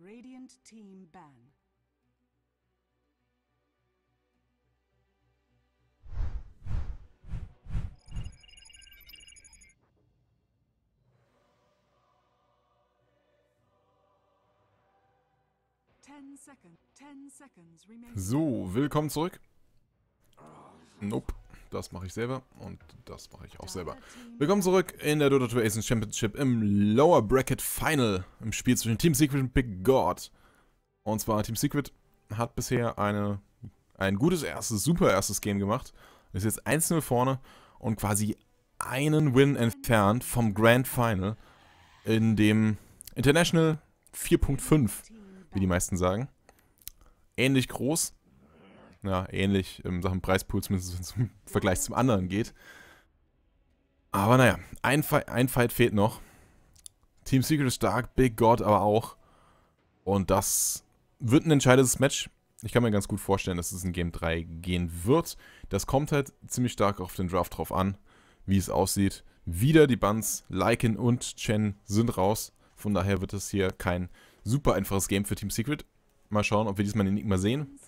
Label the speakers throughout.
Speaker 1: Radiant Team Ban. Ten ten So, willkommen zurück. Nope. Das mache ich selber und das mache ich auch selber. Willkommen zurück in der Dota 2 Aces Championship im Lower Bracket Final. Im Spiel zwischen Team Secret und Big God. Und zwar Team Secret hat bisher eine, ein gutes erstes, super erstes Game gemacht. Ist jetzt 1-0 vorne und quasi einen Win entfernt vom Grand Final in dem International 4.5, wie die meisten sagen. Ähnlich groß ja, ähnlich in Sachen Preispool, zumindest wenn es im Vergleich zum anderen geht. Aber naja, ein, Fight, ein Fight fehlt noch. Team Secret ist stark, Big God aber auch. Und das wird ein entscheidendes Match. Ich kann mir ganz gut vorstellen, dass es in Game 3 gehen wird. Das kommt halt ziemlich stark auf den Draft drauf an, wie es aussieht. Wieder die Buns, Lycan und Chen sind raus. Von daher wird es hier kein super einfaches Game für Team Secret. Mal schauen, ob wir diesmal den Enigma sehen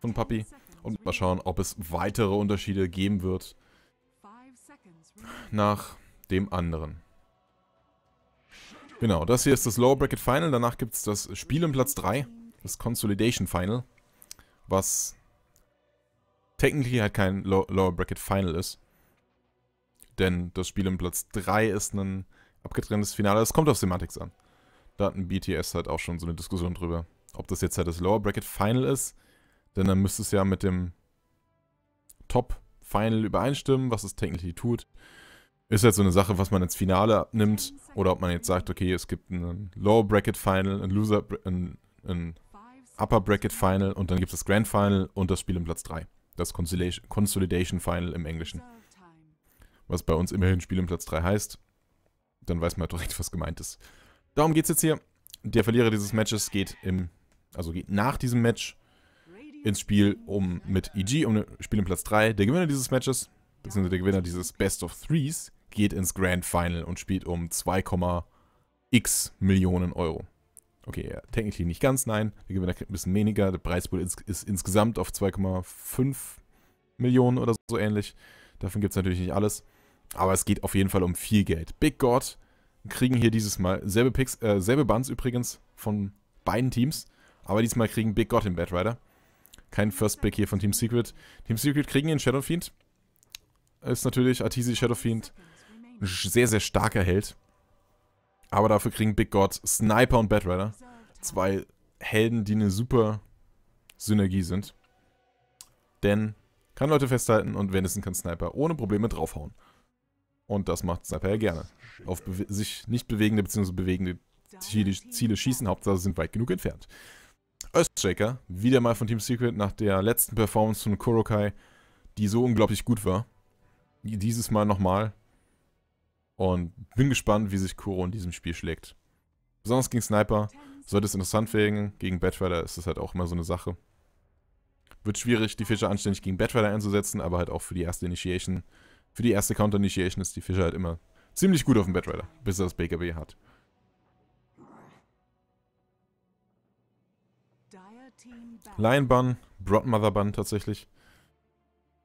Speaker 1: von Papi. Und mal schauen, ob es weitere Unterschiede geben wird nach dem anderen. Genau, das hier ist das Lower Bracket Final. Danach gibt es das Spiel im Platz 3, das Consolidation Final, was technically halt kein Low Lower Bracket Final ist. Denn das Spiel im Platz 3 ist ein abgetrenntes Finale. Es kommt auf Semantics an. Da hatten BTS halt auch schon so eine Diskussion drüber. Ob das jetzt halt das Lower Bracket Final ist denn dann müsste es ja mit dem Top-Final übereinstimmen, was es technisch tut. Ist halt so eine Sache, was man ins Finale abnimmt. Oder ob man jetzt sagt, okay, es gibt ein Lower Bracket Final, ein Loser, ein, ein Upper Bracket Final und dann gibt es das Grand Final und das Spiel im Platz 3. Das Consolidation, Final im Englischen. Was bei uns immerhin Spiel im Platz 3 heißt. Dann weiß man direkt, was gemeint ist. Darum geht es jetzt hier. Der Verlierer dieses Matches geht im, also geht nach diesem Match ins Spiel um mit EG, um Spiel um Platz 3. Der Gewinner dieses Matches, beziehungsweise der Gewinner dieses Best of Threes, geht ins Grand Final und spielt um 2,x Millionen Euro. Okay, ja, technically nicht ganz, nein. Der Gewinner kriegt ein bisschen weniger. Der Preispool ist, ist insgesamt auf 2,5 Millionen oder so ähnlich. Davon gibt es natürlich nicht alles. Aber es geht auf jeden Fall um viel Geld. Big God kriegen hier dieses Mal selbe Picks, äh, selbe Bands übrigens von beiden Teams. Aber diesmal kriegen Big God den Bad Rider kein First Pick hier von Team Secret. Team Secret kriegen den Shadow Fiend. Ist natürlich Artisi Fiend ein sehr, sehr starker Held. Aber dafür kriegen Big God Sniper und Batrider. Zwei Helden, die eine super Synergie sind. Denn kann Leute festhalten und Venison kann Sniper ohne Probleme draufhauen. Und das macht Sniper ja gerne. Auf sich nicht bewegende bzw. bewegende Ziele, Ziele schießen, Hauptsache sind weit genug entfernt. Earthshaker, wieder mal von Team Secret nach der letzten Performance von Kurokai, die so unglaublich gut war. Dieses Mal nochmal. Und bin gespannt, wie sich Kuro in diesem Spiel schlägt. Besonders gegen Sniper sollte es interessant werden. Gegen Batrider ist es halt auch immer so eine Sache. Wird schwierig, die Fischer anständig gegen Batrider einzusetzen, aber halt auch für die erste Initiation. Für die erste Counter-Initiation ist die Fischer halt immer ziemlich gut auf dem Batrider, bis er das BKB hat. Lion Bun, Broadmother Bun tatsächlich.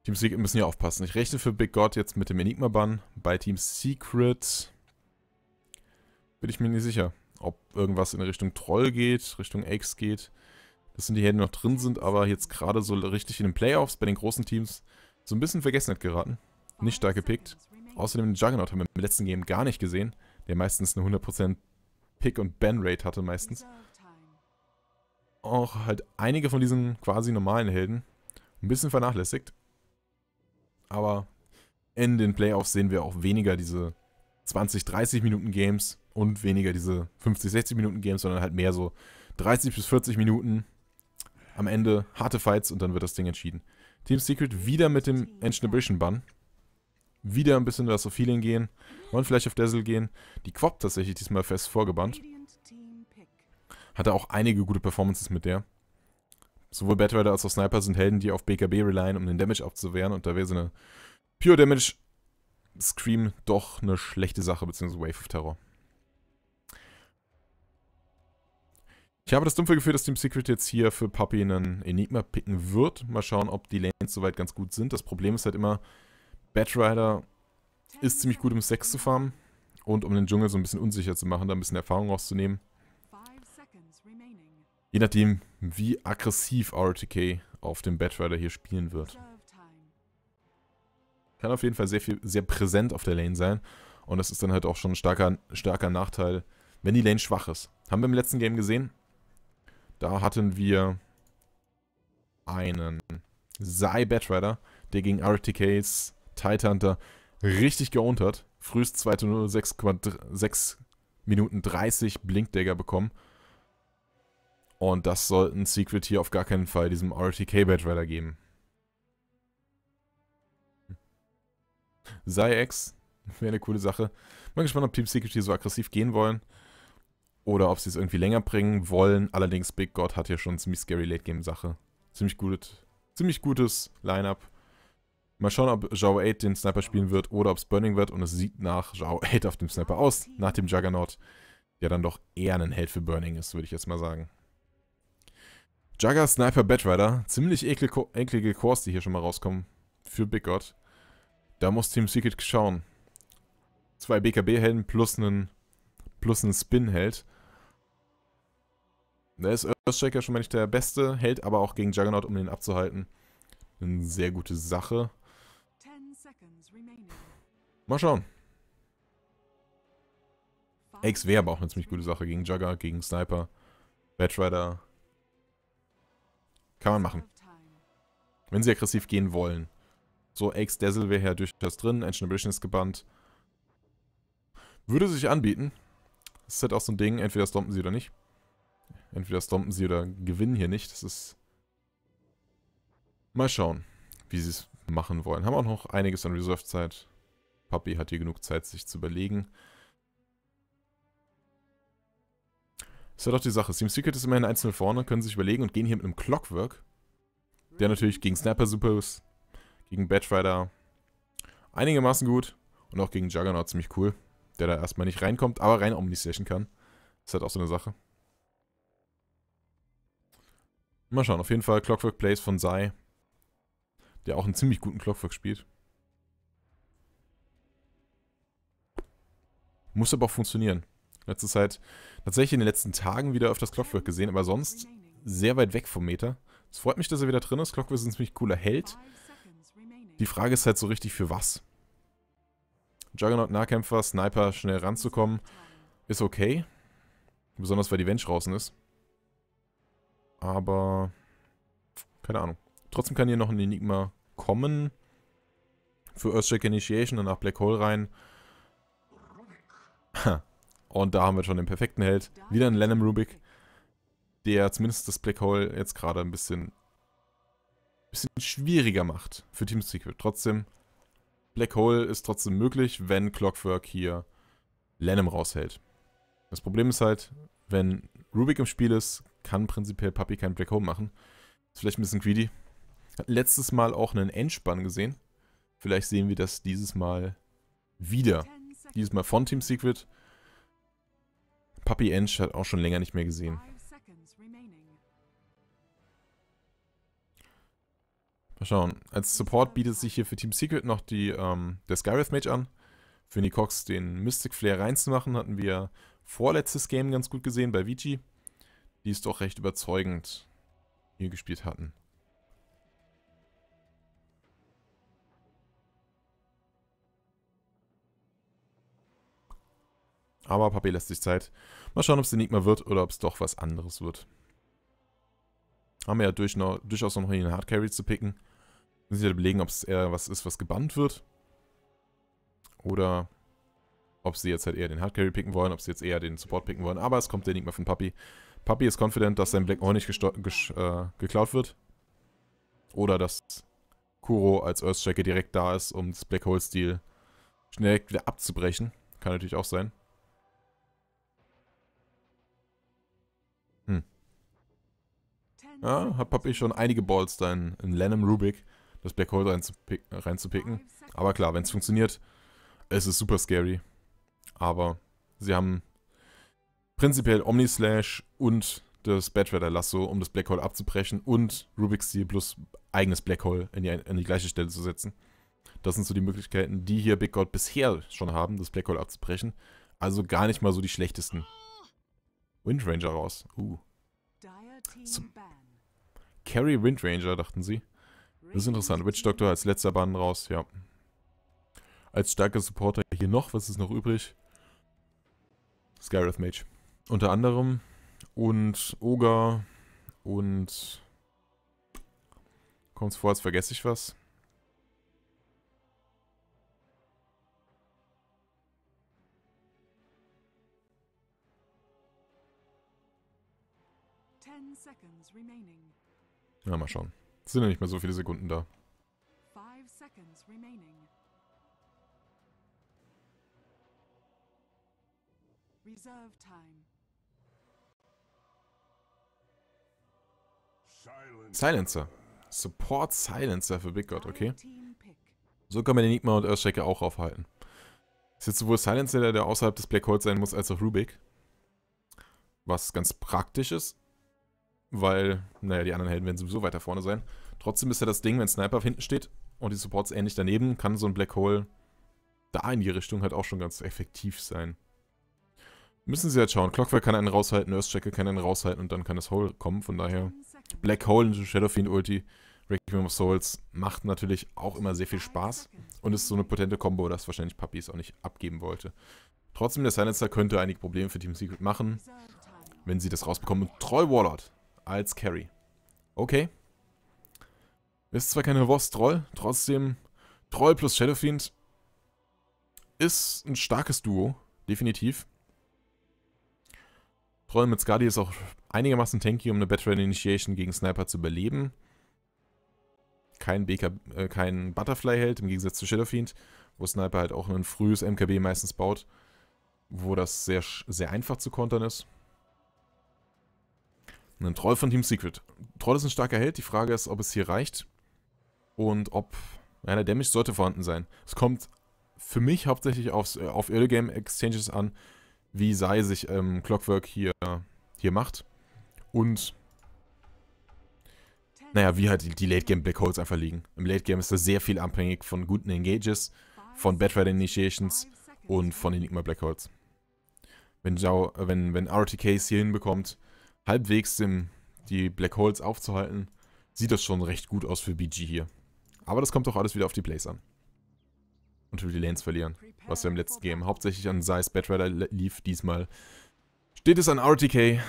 Speaker 1: Team Secret müssen hier aufpassen. Ich rechne für Big God jetzt mit dem Enigma Bun. Bei Team Secret bin ich mir nicht sicher, ob irgendwas in Richtung Troll geht, Richtung Axe geht. Das sind die Helden, die noch drin sind, aber jetzt gerade so richtig in den Playoffs bei den großen Teams so ein bisschen Vergessenheit geraten. Nicht stark gepickt. Außerdem den Juggernaut haben wir im letzten Game gar nicht gesehen, der meistens eine 100% Pick- und Ban-Rate hatte meistens auch halt einige von diesen quasi normalen Helden ein bisschen vernachlässigt. Aber in den Playoffs sehen wir auch weniger diese 20, 30 Minuten Games und weniger diese 50, 60 Minuten Games, sondern halt mehr so 30 bis 40 Minuten. Am Ende harte Fights und dann wird das Ding entschieden. Team Secret wieder mit dem Enschnibition Bun. Wieder ein bisschen das auf Feeling gehen. Wollen vielleicht auf Dazzle gehen. Die Quop tatsächlich diesmal fest vorgebannt. Hatte auch einige gute Performances mit der. Sowohl Batrider als auch Sniper sind Helden, die auf BKB relyen, um den Damage abzuwehren. Und da wäre so eine Pure Damage Scream doch eine schlechte Sache, beziehungsweise Wave of Terror. Ich habe das dumpfe Gefühl, dass Team Secret jetzt hier für Puppy einen Enigma picken wird. Mal schauen, ob die Lanes soweit ganz gut sind. Das Problem ist halt immer, Batrider ist ziemlich gut, um Sex zu farmen und um den Dschungel so ein bisschen unsicher zu machen, da ein bisschen Erfahrung rauszunehmen. Je nachdem, wie aggressiv RTK auf dem Batrider hier spielen wird. Kann auf jeden Fall sehr viel, sehr präsent auf der Lane sein. Und das ist dann halt auch schon ein starker, starker Nachteil, wenn die Lane schwach ist. Haben wir im letzten Game gesehen. Da hatten wir einen Sai Batrider, der gegen RTKs Tidehunter richtig geohnt hat. Frühst 2.06,6 Minuten 30 Blinkdagger bekommen. Und das sollten Secret hier auf gar keinen Fall diesem RTK-Badge weitergeben. Zyx, wäre eine coole Sache. Bin gespannt, ob Team Secret hier so aggressiv gehen wollen. Oder ob sie es irgendwie länger bringen wollen. Allerdings, Big God hat hier schon ziemlich scary Late-Game-Sache. Ziemlich, gut, ziemlich gutes Line-Up. Mal schauen, ob Zhao 8 den Sniper spielen wird oder ob es Burning wird. Und es sieht nach Zhao 8 auf dem Sniper aus, nach dem Juggernaut, der dann doch eher ein Held für Burning ist, würde ich jetzt mal sagen. Jugger, Sniper, Batrider. Ziemlich eklige Cores, die hier schon mal rauskommen. Für Big God. Da muss Team Secret schauen. Zwei BKB-Helden plus einen, plus einen Spin-Held. Da ist Earthshaker schon mal nicht der beste Held, aber auch gegen Juggernaut, um den abzuhalten. Eine sehr gute Sache. Mal schauen. X wäre aber auch eine ziemlich gute Sache gegen Jugger, gegen Sniper, Batrider. Kann man machen. Wenn sie aggressiv gehen wollen. So, Axe Dazzle wäre ja durchaus drin. Ancient Ambition ist gebannt. Würde sich anbieten. Das ist halt auch so ein Ding. Entweder stompen sie oder nicht. Entweder stompen sie oder gewinnen hier nicht. Das ist... Mal schauen, wie sie es machen wollen. Haben auch noch einiges an Reserve-Zeit. Papi hat hier genug Zeit, sich zu überlegen. Ist ja doch die Sache. Team Secret ist immerhin 1-0 vorne, können sich überlegen und gehen hier mit einem Clockwork. Der natürlich gegen Snapper super ist, gegen Batrider einigermaßen gut und auch gegen Juggernaut ziemlich cool, der da erstmal nicht reinkommt, aber rein Omnisession kann. Ist halt auch so eine Sache. Mal schauen, auf jeden Fall Clockwork Plays von Sai, der auch einen ziemlich guten Clockwork spielt. Muss aber auch funktionieren letzte Zeit, halt tatsächlich in den letzten Tagen wieder öfters Clockwork gesehen, aber sonst sehr weit weg vom Meter. Es freut mich, dass er wieder drin ist. Clockwork ist ein ziemlich cooler Held. Die Frage ist halt so richtig für was. Juggernaut-Nahkämpfer, Sniper, schnell ranzukommen, ist okay. Besonders, weil die Wench draußen ist. Aber, keine Ahnung. Trotzdem kann hier noch ein Enigma kommen. Für Earthshaker Initiation, nach Black Hole rein. Ha, und da haben wir schon den perfekten Held. Wieder ein Lenham Rubik, der zumindest das Black Hole jetzt gerade ein bisschen, bisschen schwieriger macht für Team Secret. Trotzdem, Black Hole ist trotzdem möglich, wenn Clockwork hier Lenham raushält. Das Problem ist halt, wenn Rubik im Spiel ist, kann prinzipiell Papi kein Black Hole machen. Ist vielleicht ein bisschen greedy. Hat letztes Mal auch einen Endspann gesehen. Vielleicht sehen wir das dieses Mal wieder. Dieses Mal von Team Secret. Puppy Ench hat auch schon länger nicht mehr gesehen. Mal schauen. Als Support bietet sich hier für Team Secret noch die, ähm, der Skywrath Mage an. Für Nikox den Mystic Flare reinzumachen, hatten wir vorletztes Game ganz gut gesehen bei Vici. Die ist doch recht überzeugend hier gespielt hatten. Aber Papi lässt sich Zeit. Mal schauen, ob es Enigma wird oder ob es doch was anderes wird. Haben wir ja durch noch, durchaus noch einen Hardcarry zu picken. Müssen wir überlegen, ob es eher was ist, was gebannt wird. Oder ob sie jetzt halt eher den Hardcarry picken wollen, ob sie jetzt eher den Support picken wollen. Aber es kommt der Enigma von Papi. Papi ist confident, dass sein Black Ohr nicht äh, geklaut wird. Oder dass Kuro als Earthstriker direkt da ist, um das Black Hole Steel schnell wieder abzubrechen. Kann natürlich auch sein. Ja, hab, hab ich schon einige Balls da in, in Lenham Rubik, das Black Hole reinzupicken. reinzupicken. Aber klar, wenn es funktioniert, es ist super scary. Aber sie haben prinzipiell Omnislash und das Batrider Lasso, um das Black Hole abzubrechen und Rubik's Steel plus eigenes Black Hole in die, in die gleiche Stelle zu setzen. Das sind so die Möglichkeiten, die hier Big God bisher schon haben, das Black Hole abzubrechen. Also gar nicht mal so die schlechtesten. Windranger raus. Uh. Zum Carry Windranger, dachten sie. Das ist interessant. Witch Doctor als letzter Bann raus, ja. Als starker Supporter hier noch, was ist noch übrig? Skyrath Mage. Unter anderem. Und Ogre. Und... Kommt es vor, als vergesse ich was. Ten seconds remaining. Ja, mal schauen. Es sind ja nicht mehr so viele Sekunden da. Reserve time. Silencer. Support Silencer für Big God, okay. So kann man Enigma und Earthshaker auch aufhalten. Ist jetzt sowohl Silencer, der außerhalb des Black Holes sein muss, als auch Rubik. Was ganz praktisch ist weil, naja, die anderen Helden werden sowieso weiter vorne sein. Trotzdem ist ja das Ding, wenn Sniper hinten steht und die Supports ähnlich daneben, kann so ein Black Hole da in die Richtung halt auch schon ganz effektiv sein. Müssen sie halt schauen. Clockwork kann einen raushalten, Earthchecker kann einen raushalten und dann kann das Hole kommen. Von daher, Black Hole into Shadowfiend Ulti, Requiem of Souls macht natürlich auch immer sehr viel Spaß und ist so eine potente Combo, dass wahrscheinlich Puppies auch nicht abgeben wollte. Trotzdem, der Silencer könnte einige Probleme für Team Secret machen, wenn sie das rausbekommen. Und Treu Warlord als Carry. Okay. Ist zwar keine Voss-Troll, trotzdem Troll plus Shadowfiend ist ein starkes Duo, definitiv. Troll mit Skadi ist auch einigermaßen tanky, um eine Battle Initiation gegen Sniper zu überleben. Kein, BK, äh, kein Butterfly hält, im Gegensatz zu Shadowfiend, wo Sniper halt auch ein frühes MKB meistens baut, wo das sehr, sehr einfach zu kontern ist. Ein Troll von Team Secret. Troll ist ein starker Held. Die Frage ist, ob es hier reicht. Und ob... Ja, der Damage sollte vorhanden sein. Es kommt für mich hauptsächlich aufs, äh, auf Early Game Exchanges an, wie sei sich ähm, Clockwork hier, hier macht. Und... Naja, wie halt die, Late Game Black Holes einfach liegen. Im Late Game ist das sehr viel abhängig von guten Engages, von Batrider Initiations und von Enigma Black Holes. Wenn, Zhao, äh, wenn, wenn RTKs hier hinbekommt, halbwegs dem, die Black Holes aufzuhalten, sieht das schon recht gut aus für BG hier. Aber das kommt doch alles wieder auf die Plays an. Und über die Lanes verlieren, was wir im letzten Game hauptsächlich an Zeiss Batrider lief diesmal. Steht es an RTK,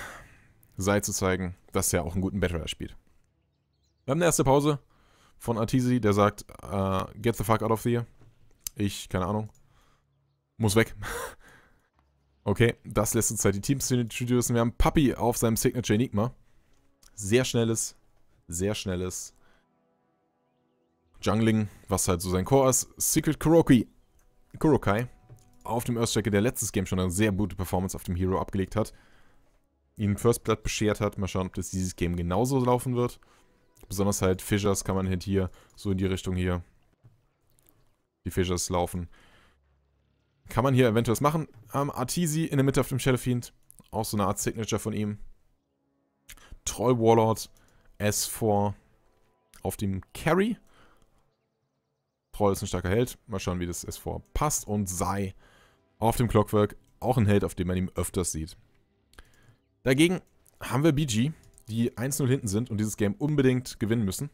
Speaker 1: Sei zu zeigen, dass er auch einen guten Batrider spielt. Wir haben eine erste Pause von Artisi, der sagt, uh, get the fuck out of here. Ich, keine Ahnung, muss weg. Okay, das lässt uns halt die Teams introducen. Wir haben Papi auf seinem Signature Enigma. Sehr schnelles, sehr schnelles Jungling, was halt so sein Core ist. Secret Kuroki, Kurokai auf dem Earthstriker, der letztes Game schon eine sehr gute Performance auf dem Hero abgelegt hat. Ihn First Blood beschert hat. Mal schauen, ob das dieses Game genauso laufen wird. Besonders halt Fischers kann man halt hier so in die Richtung hier die Fischers laufen. Kann man hier eventuell was machen. Ähm, Artisi in der Mitte auf dem Shadowfiend. Auch so eine Art Signature von ihm. Troll Warlord. S4 auf dem Carry. Troll ist ein starker Held. Mal schauen, wie das S4 passt. Und Sai auf dem Clockwork. Auch ein Held, auf dem man ihn öfters sieht. Dagegen haben wir BG, die 1-0 hinten sind und dieses Game unbedingt gewinnen müssen.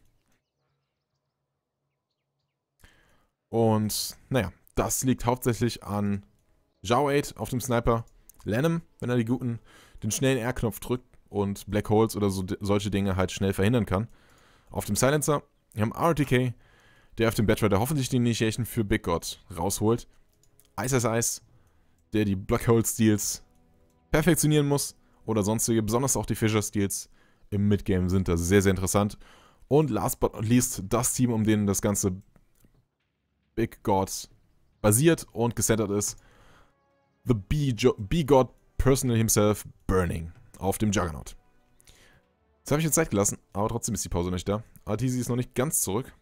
Speaker 1: Und naja, das liegt hauptsächlich an Zhao 8 auf dem Sniper, Lanham, wenn er die guten, den schnellen R-Knopf drückt und Black Holes oder so, solche Dinge halt schnell verhindern kann. Auf dem Silencer, wir haben RTK, der auf dem Batrider hoffentlich die Initiation für Big God rausholt. Ice Ice Ice, der die Black Hole Steals perfektionieren muss oder sonstige, besonders auch die Fisher Steals im Midgame sind da sehr, sehr interessant. Und last but not least das Team, um denen das ganze Big God basiert und gesendet ist The B-God Personal Himself Burning auf dem Juggernaut. Jetzt habe ich jetzt Zeit gelassen, aber trotzdem ist die Pause nicht da. Artisi ist noch nicht ganz zurück.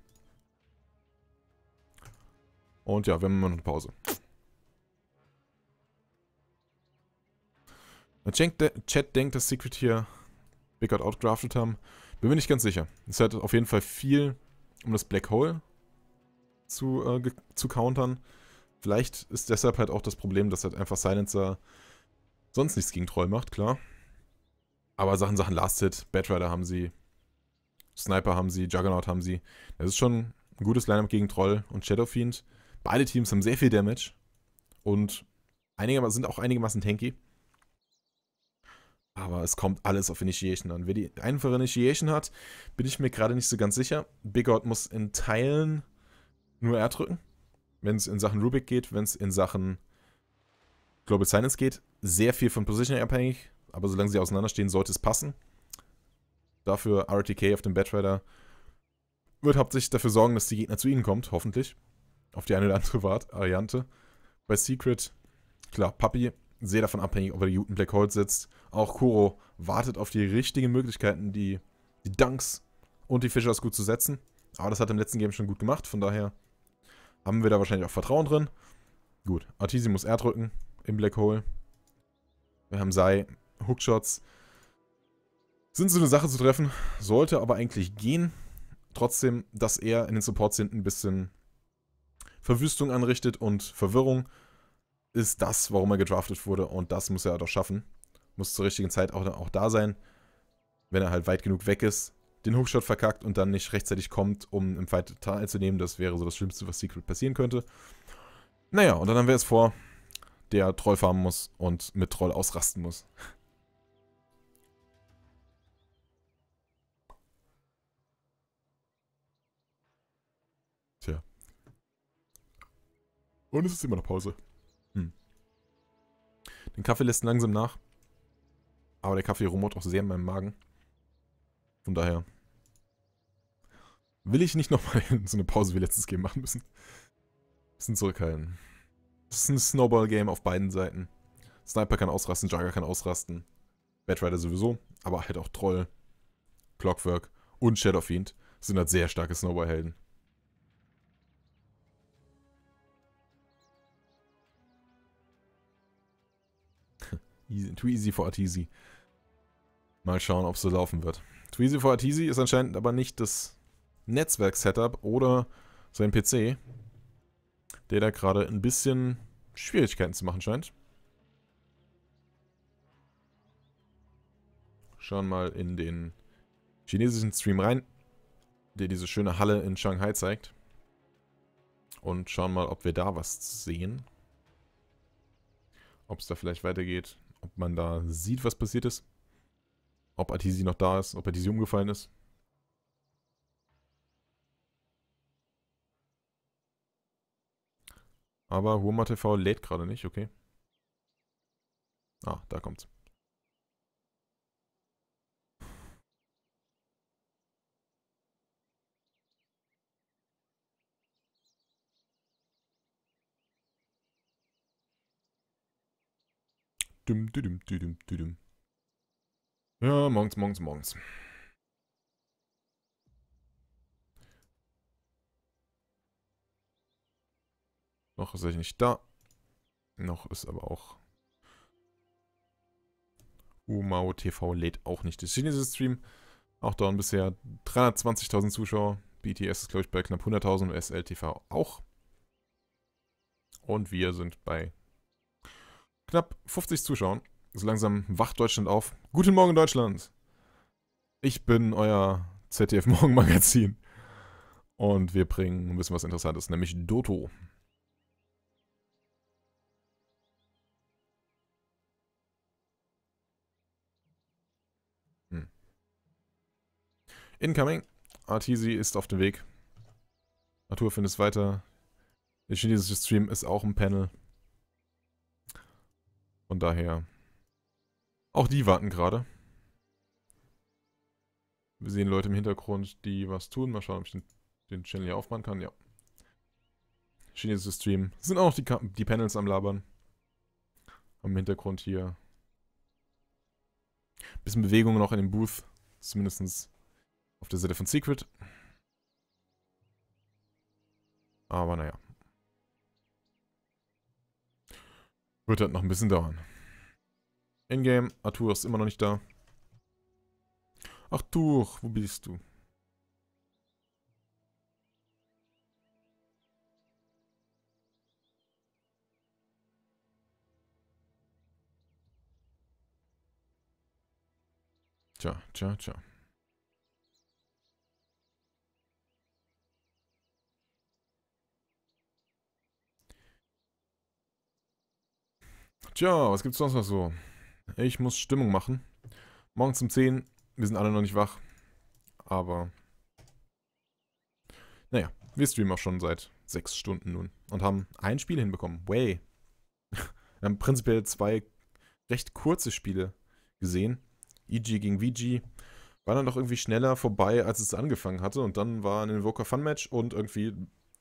Speaker 1: Und ja, wir haben immer noch eine Pause. Der Chat denkt, dass Secret hier Big God outgraftet haben. Bin mir nicht ganz sicher. Es hat auf jeden Fall viel, um das Black Hole zu, äh, zu countern. Vielleicht ist deshalb halt auch das Problem, dass halt einfach Silencer sonst nichts gegen Troll macht, klar. Aber Sachen, Sachen Last Hit, Batrider haben sie, Sniper haben sie, Juggernaut haben sie. Das ist schon ein gutes Lineup gegen Troll und Shadowfiend. Beide Teams haben sehr viel Damage und einigermaßen, sind auch einigermaßen tanky. Aber es kommt alles auf Initiation an. Wer die einfache Initiation hat, bin ich mir gerade nicht so ganz sicher. Big Out muss in Teilen nur R drücken wenn es in Sachen Rubik geht, wenn es in Sachen Global Silence geht, sehr viel von Positioning abhängig, aber solange sie auseinanderstehen, sollte es passen. Dafür RTK auf dem Batrider wird hauptsächlich dafür sorgen, dass die Gegner zu ihnen kommt, hoffentlich. Auf die eine oder andere Variante. Bei Secret, klar, Papi, sehr davon abhängig, ob er die guten Black Hole setzt. Auch Kuro wartet auf die richtigen Möglichkeiten, die, die Dunks und die Fischers gut zu setzen. Aber das hat er im letzten Game schon gut gemacht, von daher haben wir da wahrscheinlich auch Vertrauen drin. Gut, Artisi muss R drücken im Black Hole. Wir haben Sai, Hookshots. Sind so eine Sache zu treffen, sollte aber eigentlich gehen. Trotzdem, dass er in den Supports hinten ein bisschen Verwüstung anrichtet und Verwirrung, ist das, warum er gedraftet wurde und das muss er doch schaffen. Muss zur richtigen Zeit auch, auch da sein. Wenn er halt weit genug weg ist, den Hookshot verkackt und dann nicht rechtzeitig kommt, um im Fight teilzunehmen. Das wäre so das Schlimmste, was Secret passieren könnte. Naja, und dann haben wir es vor, der Troll farmen muss und mit Troll ausrasten muss. Tja. Und es ist immer noch Pause. Hm. Den Kaffee lässt langsam nach. Aber der Kaffee rumort auch sehr in meinem Magen. Von daher will ich nicht nochmal so eine Pause wie letztes Game machen müssen. Bisschen zurückhalten. Das ist ein Snowball-Game auf beiden Seiten. Sniper kann ausrasten, Jagger kann ausrasten. Batrider sowieso, aber halt auch Troll, Clockwork und Shadow Fiend sind halt sehr starke Snowball-Helden. easy, too easy for Arteezy. Mal schauen, ob es so laufen wird. Too easy for Arteezy ist anscheinend aber nicht das Netzwerk-Setup oder sein PC, der da gerade ein bisschen Schwierigkeiten zu machen scheint. Schauen mal in den chinesischen Stream rein, der diese schöne Halle in Shanghai zeigt. Und schauen mal, ob wir da was sehen. Ob es da vielleicht weitergeht, ob man da sieht, was passiert ist. Ob Atisi noch da ist, ob Atisi umgefallen ist. Aber Hurma TV lädt gerade nicht, okay. Ah, da kommt's. Dum, dum, dum, dum, Ja, morgens, morgens, morgens. Noch ist er nicht da. Noch ist aber auch... Umao TV lädt auch nicht. Das chinesische Stream, auch dauern bisher 320.000 Zuschauer. BTS ist, glaube ich, bei knapp 100.000 und SLTV auch. Und wir sind bei knapp 50 Zuschauern. So langsam wacht Deutschland auf. Guten Morgen, Deutschland! Ich bin euer ZDF Morgenmagazin. Und wir bringen ein bisschen was Interessantes, nämlich Doto. Incoming. Artisi ist auf dem Weg. Arthur findet es weiter. Der chinesische Stream ist auch im Panel. Von daher. Auch die warten gerade. Wir sehen Leute im Hintergrund, die was tun. Mal schauen, ob ich den, den Channel hier aufmachen kann. Ja. Chinesische Stream. Sind auch die, die Panels am Labern. Am Hintergrund hier. Bisschen Bewegung noch in dem Booth. Zumindestens auf der Seite von Secret. Aber naja. Wird halt noch ein bisschen dauern. Ingame, Arthur ist immer noch nicht da. Arthur, wo bist du? Tja, tja, tja. Tja, was gibt's sonst noch so? Ich muss Stimmung machen. Morgen um 10. Wir sind alle noch nicht wach. Aber... Naja, wir streamen auch schon seit 6 Stunden nun. Und haben ein Spiel hinbekommen. Way. Wir haben prinzipiell zwei recht kurze Spiele gesehen. EG gegen VG. War dann doch irgendwie schneller vorbei, als es angefangen hatte. Und dann war ein Invoker Fun Match und irgendwie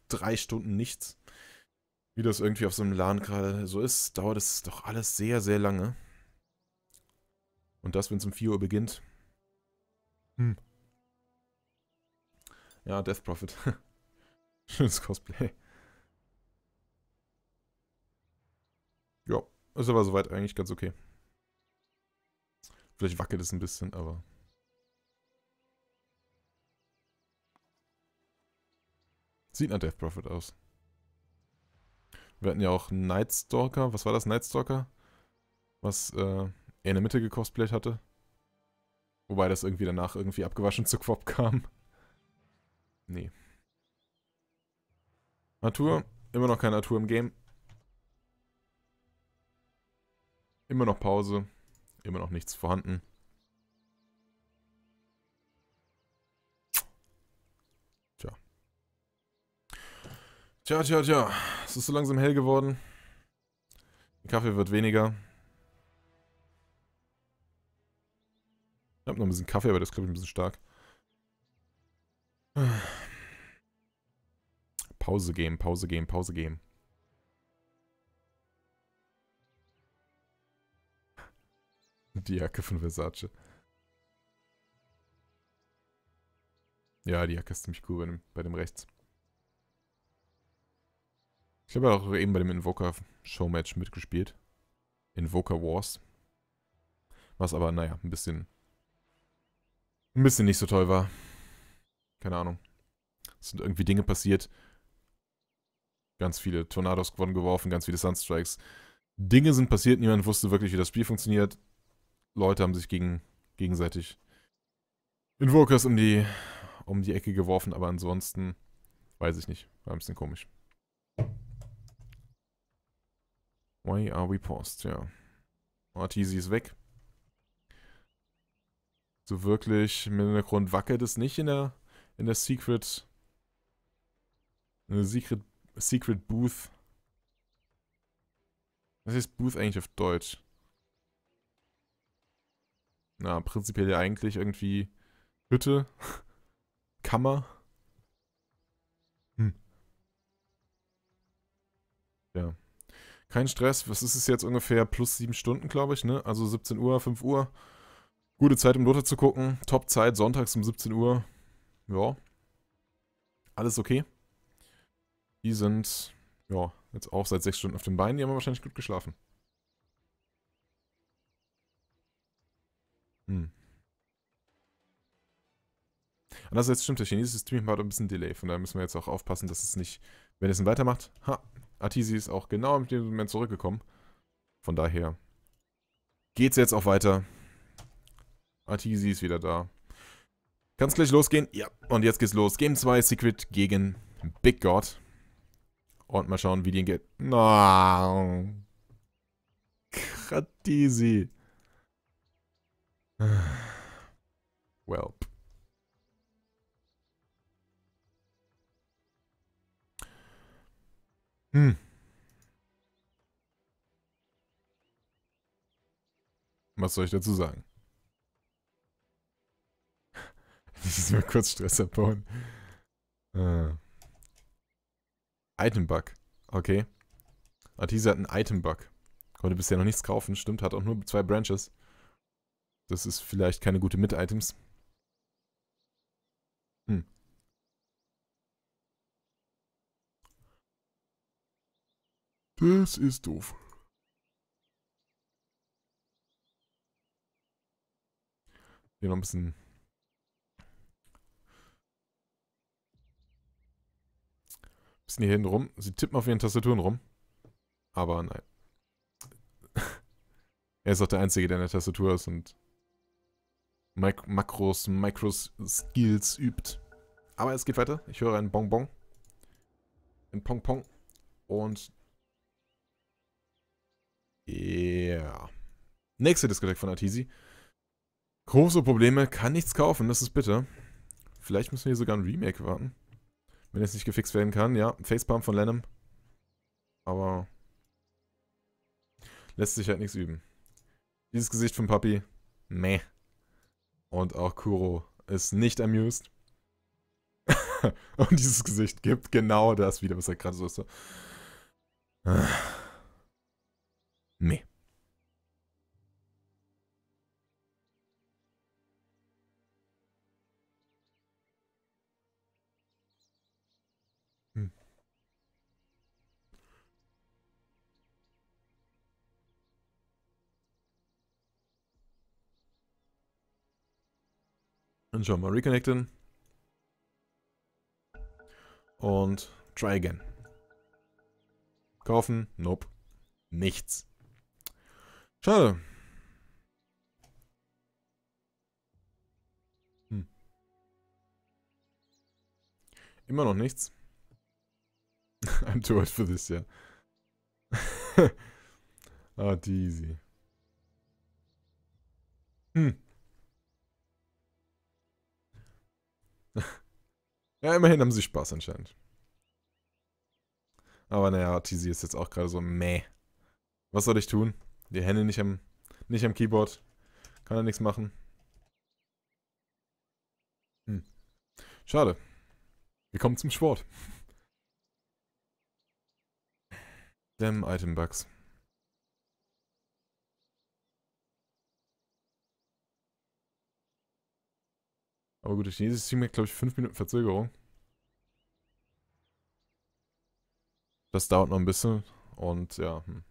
Speaker 1: drei Stunden nichts. Wie das irgendwie auf so einem LAN gerade so ist, dauert es doch alles sehr, sehr lange. Und das, wenn es um 4 Uhr beginnt. Hm. Ja, Death Prophet. Schönes Cosplay. Ja, ist aber soweit eigentlich ganz okay. Vielleicht wackelt es ein bisschen, aber... Sieht nach Death Prophet aus. Wir hatten ja auch Nightstalker. Was war das? Nightstalker? Was äh, eher in der Mitte gecosplayt hatte. Wobei das irgendwie danach irgendwie abgewaschen zu Quop kam. Nee. Natur. Immer noch keine Natur im Game. Immer noch Pause. Immer noch nichts vorhanden. Tja, tja, tja. Es ist so langsam hell geworden. Der Kaffee wird weniger. Ich habe noch ein bisschen Kaffee, aber das ist, glaube ich, ein bisschen stark. Pause geben, Pause geben, Pause geben. Die Jacke von Versace. Ja, die Jacke ist ziemlich cool bei dem, bei dem rechts. Ich habe ja auch eben bei dem Invoker Showmatch mitgespielt. Invoker Wars. Was aber, naja, ein bisschen. Ein bisschen nicht so toll war. Keine Ahnung. Es sind irgendwie Dinge passiert. Ganz viele Tornados wurden geworfen, ganz viele Sunstrikes. Dinge sind passiert, niemand wusste wirklich, wie das Spiel funktioniert. Leute haben sich gegen, gegenseitig Invokers um die, um die Ecke geworfen, aber ansonsten weiß ich nicht. War ein bisschen komisch. Why are we paused? Ja. Artisi ist weg. So wirklich im Hintergrund wackelt es nicht in der, in der Secret... In der Secret, Secret Booth. Was ist Booth eigentlich auf Deutsch? Na, prinzipiell ja eigentlich irgendwie Hütte, Kammer. Hm. Ja. Kein Stress. Was ist es jetzt ungefähr? Plus sieben Stunden, glaube ich, ne? Also 17 Uhr, 5 Uhr. Gute Zeit, um Lotto zu gucken. Top-Zeit, sonntags um 17 Uhr. Ja. Alles okay. Die sind, ja, jetzt auch seit sechs Stunden auf den Beinen. Die haben wahrscheinlich gut geschlafen. Hm. Andererseits stimmt, der chinesische Streaming hat ein bisschen Delay. Von daher müssen wir jetzt auch aufpassen, dass es nicht, wenn es dann weitermacht, ha, Atisi ist auch genau in dem Moment zurückgekommen. Von daher geht's jetzt auch weiter. Atisi ist wieder da. Kann's gleich losgehen? Ja, und jetzt geht's los. Game 2 Secret gegen Big God. Und mal schauen, wie die geht. No. Kratisi. Welp. Hm. Was soll ich dazu sagen? Ich muss mir kurz Stress abbauen. Äh. Item-Bug. Okay. Artisa hat einen Item-Bug. Konnte bisher noch nichts kaufen, stimmt, hat auch nur zwei Branches. Das ist vielleicht keine gute mit Items. Das ist doof. Hier noch ein bisschen... Ein Bisschen hier hinten rum. Sie tippen auf ihren Tastaturen rum. Aber nein. er ist auch der Einzige, der in der Tastatur ist und Mik Makros, Micros skills übt. Aber es geht weiter. Ich höre einen Bonbon. Ein Pong-Pong. Und Yeah. Nächste Diskothek von Artisi. Große Probleme, kann nichts kaufen, das ist bitter. Vielleicht müssen wir hier sogar ein Remake warten. Wenn es nicht gefixt werden kann, ja. Facepalm von Lennon. Aber lässt sich halt nichts üben. Dieses Gesicht von Papi, meh. Und auch Kuro ist nicht amused. Und dieses Gesicht gibt genau das wieder, was er gerade so ist. Dann schauen wir mal reconnecten. Und try again. Kaufen? Nope. Nichts. Schade. Hm. Immer noch nichts. I'm too old for this, ja. ah, die easy. Hm. Ja, immerhin haben sie Spaß anscheinend. Aber naja, TZ ist jetzt auch gerade so meh. Was soll ich tun? Die Hände nicht am, nicht am Keyboard. Kann er nichts machen. Hm. Schade. Wir kommen zum Sport. Damn Item Bugs. Aber gut, der chinesische Stream hat, glaube ich, 5 Minuten Verzögerung. Das dauert noch ein bisschen. Und ja. Hm.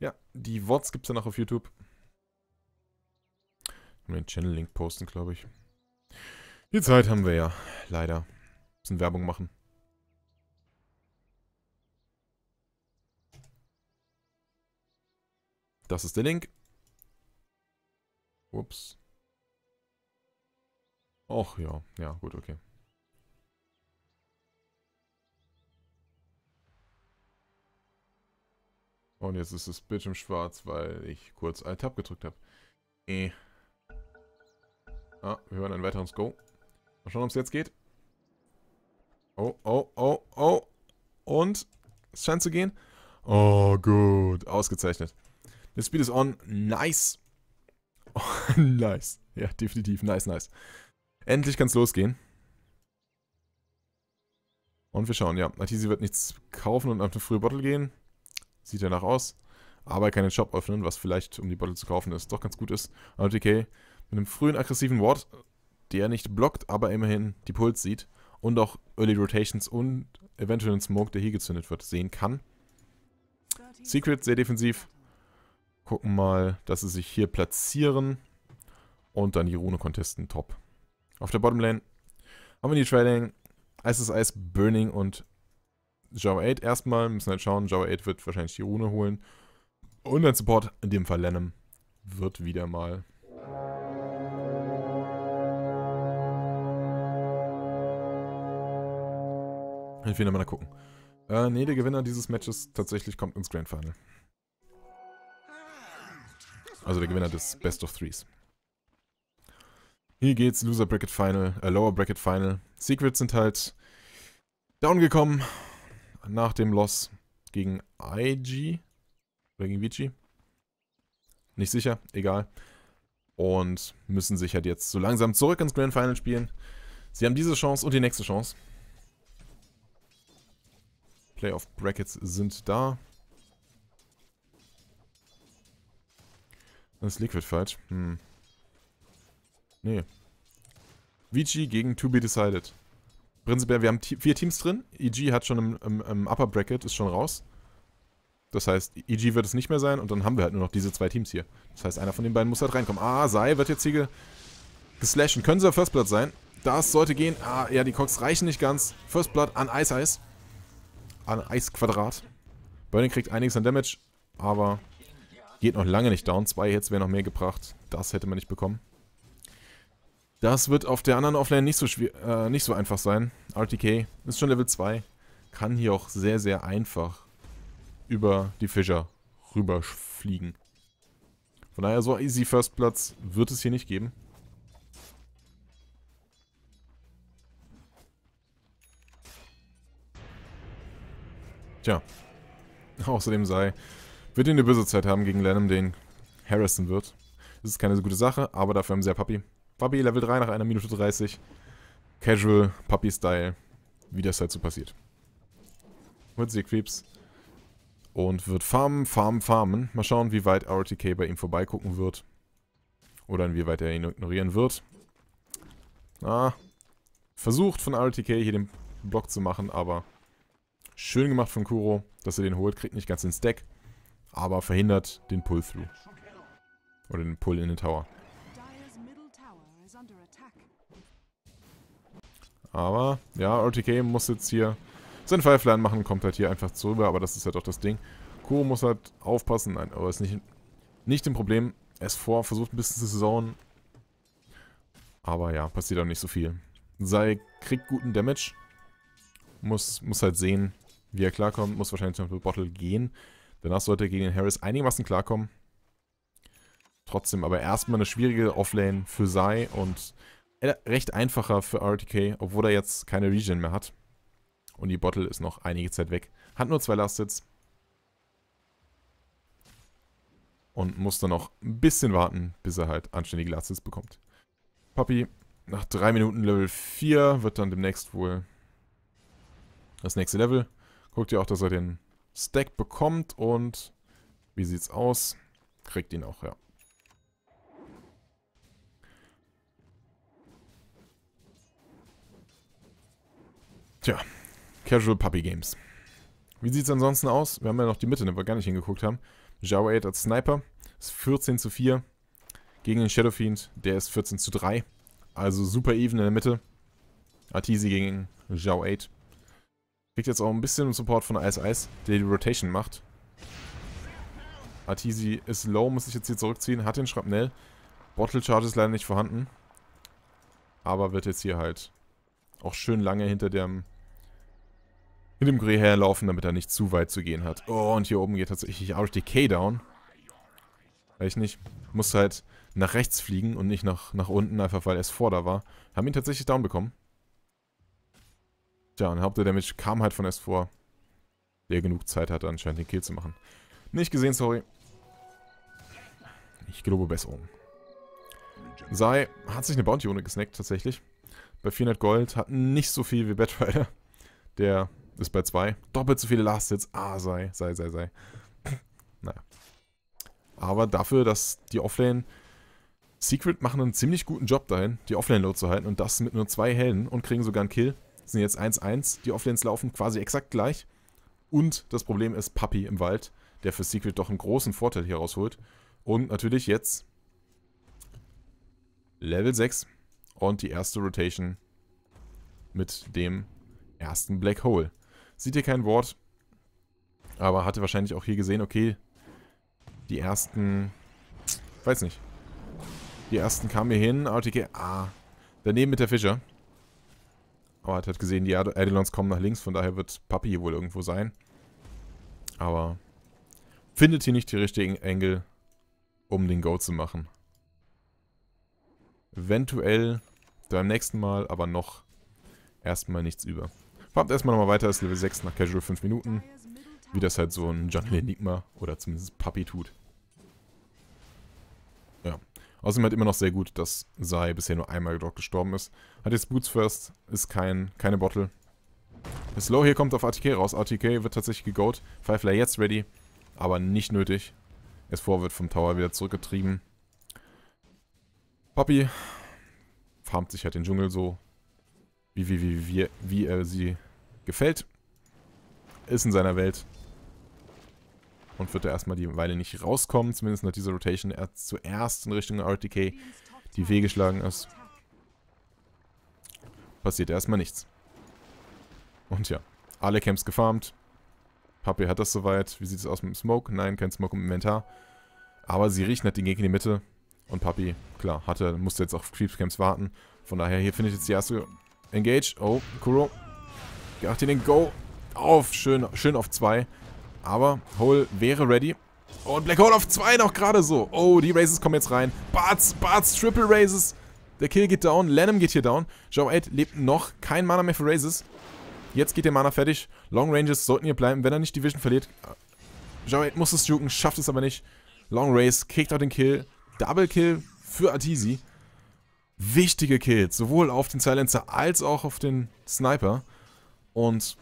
Speaker 1: Ja, die Worts gibt es danach auf YouTube. Ich mir den Channel-Link posten, glaube ich. Die Zeit haben wir ja. Leider. Bisschen Werbung machen. Das ist der Link. Ups. Ach ja, ja, gut, okay. Und jetzt ist das Bildschirm schwarz, weil ich kurz Alt-Tab gedrückt habe. Äh. Ah, wir hören ein weiteres Go. Mal schauen, ob es jetzt geht. Oh, oh, oh, oh. Und? Es scheint zu gehen. Oh, gut. Ausgezeichnet. The speed is on. Nice. Oh, nice. Ja, definitiv. Nice, nice. Endlich kann es losgehen. Und wir schauen, ja. Atisi wird nichts kaufen und auf eine frühe Bottle gehen. Sieht danach aus. Aber keinen Shop öffnen, was vielleicht, um die Bottle zu kaufen ist, doch ganz gut ist. Und DK mit einem frühen aggressiven Ward, der nicht blockt, aber immerhin die Puls sieht. Und auch Early Rotations und eventuell einen Smoke, der hier gezündet wird, sehen kann. Secret sehr defensiv. Gucken mal, dass sie sich hier platzieren. Und dann die Rune contesten. Top. Auf der Bottom Lane haben wir die Trading, Ice is Ice, Burning und Java 8 erstmal. Müssen halt schauen, Java 8 wird wahrscheinlich die Rune holen. Und ein Support, in dem Fall Lennem, wird wieder mal Ich will nochmal gucken. Äh, ne, der Gewinner dieses Matches tatsächlich kommt ins Grand Final. Also der Gewinner des Best of Threes. Hier geht's, Loser Bracket Final, äh, Lower Bracket Final. Secrets sind halt down gekommen nach dem Loss gegen IG oder gegen Vici. Nicht sicher, egal. Und müssen sich halt jetzt so langsam zurück ins Grand Final spielen. Sie haben diese Chance und die nächste Chance. Playoff Brackets sind da. Das ist Liquid Fight. Hm. Nee. VG gegen To Be Decided. Prinzipiell, wir haben vier Teams drin. EG hat schon im, im, im Upper Bracket, ist schon raus. Das heißt, EG wird es nicht mehr sein und dann haben wir halt nur noch diese zwei Teams hier. Das heißt, einer von den beiden muss halt reinkommen. Ah, Sai wird jetzt hier geslashen. Können sie auf First Blood sein? Das sollte gehen. Ah, ja, die Cox reichen nicht ganz. First Blood an Eis-Eis. An Eis-Quadrat. Burning kriegt einiges an Damage, aber geht noch lange nicht down. Zwei Hits wäre noch mehr gebracht. Das hätte man nicht bekommen. Das wird auf der anderen Offlane nicht so, äh, nicht so einfach sein. RTK ist schon Level 2. Kann hier auch sehr, sehr einfach über die Fischer rüberfliegen. Von daher, so easy First Platz wird es hier nicht geben. Tja. Außerdem sei, wird ihn eine böse Zeit haben gegen Lanham, den Harrison wird. Das ist keine so gute Sache, aber dafür haben sie ja Papi. Papi, Level 3 nach einer Minute 30. Casual, Puppy-Style. Wie das halt so passiert. Holt sie Creeps. Und wird farmen, farmen, farmen. Mal schauen, wie weit RTK bei ihm vorbeigucken wird. Oder inwieweit er ihn ignorieren wird. Ah. Versucht von RTK hier den Block zu machen, aber schön gemacht von Kuro, dass er den holt. Kriegt nicht ganz den Stack, aber verhindert den Pull-Through. Oder den Pull in den Tower. Aber, ja, RTK muss jetzt hier seinen Firefly machen kommt halt hier einfach zurück, aber das ist halt auch das Ding. Kuro muss halt aufpassen, nein, aber ist nicht, nicht ein Problem. Er ist vor, versucht ein bisschen zu saugen. Aber ja, passiert auch nicht so viel. Sei kriegt guten Damage. Muss, muss halt sehen, wie er klarkommt. Muss wahrscheinlich zum Bottle gehen. Danach sollte er gegen den Harris einigermaßen klarkommen. Trotzdem aber erstmal eine schwierige Offlane für Sai und äh, recht einfacher für RTK, obwohl er jetzt keine Regen mehr hat. Und die Bottle ist noch einige Zeit weg. Hat nur zwei Last-Hits. Und muss dann noch ein bisschen warten, bis er halt anständige Last-Hits bekommt. Papi, nach drei Minuten Level 4 wird dann demnächst wohl das nächste Level. Guckt ihr auch, dass er den Stack bekommt und wie sieht's aus? Kriegt ihn auch, ja. Tja, Casual Puppy Games. Wie sieht es ansonsten aus? Wir haben ja noch die Mitte, ne, wir gar nicht hingeguckt haben. Zhao 8 als Sniper ist 14 zu 4 gegen den Shadow Fiend, der ist 14 zu 3. Also super even in der Mitte. Artisi gegen Zhao 8. Kriegt jetzt auch ein bisschen Support von Ice Ice, der die Rotation macht. Artisi ist low, muss sich jetzt hier zurückziehen, hat den Schrapnell. Bottle Charge ist leider nicht vorhanden. Aber wird jetzt hier halt auch schön lange hinter dem, hinter dem Grill herlaufen, damit er nicht zu weit zu gehen hat. Oh, und hier oben geht tatsächlich auch die K down. Weiß ich nicht. Muss halt nach rechts fliegen und nicht nach, nach unten, einfach weil er es da war. Haben ihn tatsächlich down bekommen. Tja, und Hauptdamage kam halt von S4, der genug Zeit hatte, anscheinend den Kill zu machen. Nicht gesehen, sorry. Ich glaube Besserung. Sei hat sich eine Bounty ohne gesnackt, tatsächlich bei 400 Gold, hat nicht so viel wie Batrider. Der ist bei 2. Doppelt so viele Last Hits. Ah, sei, sei, sei, sei. naja. Aber dafür, dass die Offlane... Secret machen einen ziemlich guten Job dahin, die Offlane low zu halten und das mit nur zwei Helden und kriegen sogar einen Kill. Sind jetzt 1-1, die Offlanes laufen quasi exakt gleich. Und das Problem ist Papi im Wald, der für Secret doch einen großen Vorteil hier rausholt. Und natürlich jetzt Level 6 und die erste Rotation mit dem ersten Black Hole. Sieht ihr kein Wort, aber hatte wahrscheinlich auch hier gesehen, okay, die ersten, weiß nicht, die ersten kamen hier hin, RTK, ah, daneben mit der Fischer. Aber oh, hat halt gesehen, die Adelons kommen nach links, von daher wird Papi hier wohl irgendwo sein. Aber findet hier nicht die richtigen Engel, um den Go zu machen. Eventuell beim nächsten Mal, aber noch erstmal nichts über. Fahrt erstmal nochmal weiter, ist Level 6 nach Casual 5 Minuten. Wie das halt so ein Jungle Enigma oder zumindest Puppy tut. Ja. Außerdem halt immer noch sehr gut, dass Sai bisher nur einmal dort gestorben ist. Hat jetzt Boots First, ist kein, keine Bottle. Das Low hier kommt auf ATK raus. ATK wird tatsächlich gegoat. Firefly jetzt ready, aber nicht nötig. S4 wird vom Tower wieder zurückgetrieben. Poppy farmt sich halt den Dschungel so, wie, wie, wie, wie, wie er sie gefällt. Ist in seiner Welt. Und wird da erstmal die Weile nicht rauskommen, zumindest nach dieser Rotation. Er zuerst in Richtung RTK die Wege geschlagen ist. Passiert erstmal nichts. Und ja, alle Camps gefarmt. Papi hat das soweit. Wie sieht es aus mit dem Smoke? Nein, kein Smoke im Inventar. Aber sie riecht halt den Gegner in die Mitte. Und Papi, klar, hatte, musste jetzt auf Creepscamps warten. Von daher, hier finde ich jetzt die erste Engage. Oh, Kuro. Geacht in den Go. Auf, schön, schön auf 2. Aber Hole wäre ready. Und Black Hole auf 2 noch gerade so. Oh, die Raises kommen jetzt rein. Barts, Barts, Triple Raises. Der Kill geht down. Lanham geht hier down. Joe 8 lebt noch. Kein Mana mehr für Raises. Jetzt geht der Mana fertig. Long Ranges sollten hier bleiben, wenn er nicht die Vision verliert. Äh, Joe 8 muss es juken, schafft es aber nicht. Long Race, kriegt auch den Kill. Double Kill für Atizi. Wichtige Kills, sowohl auf den Silencer als auch auf den Sniper. Und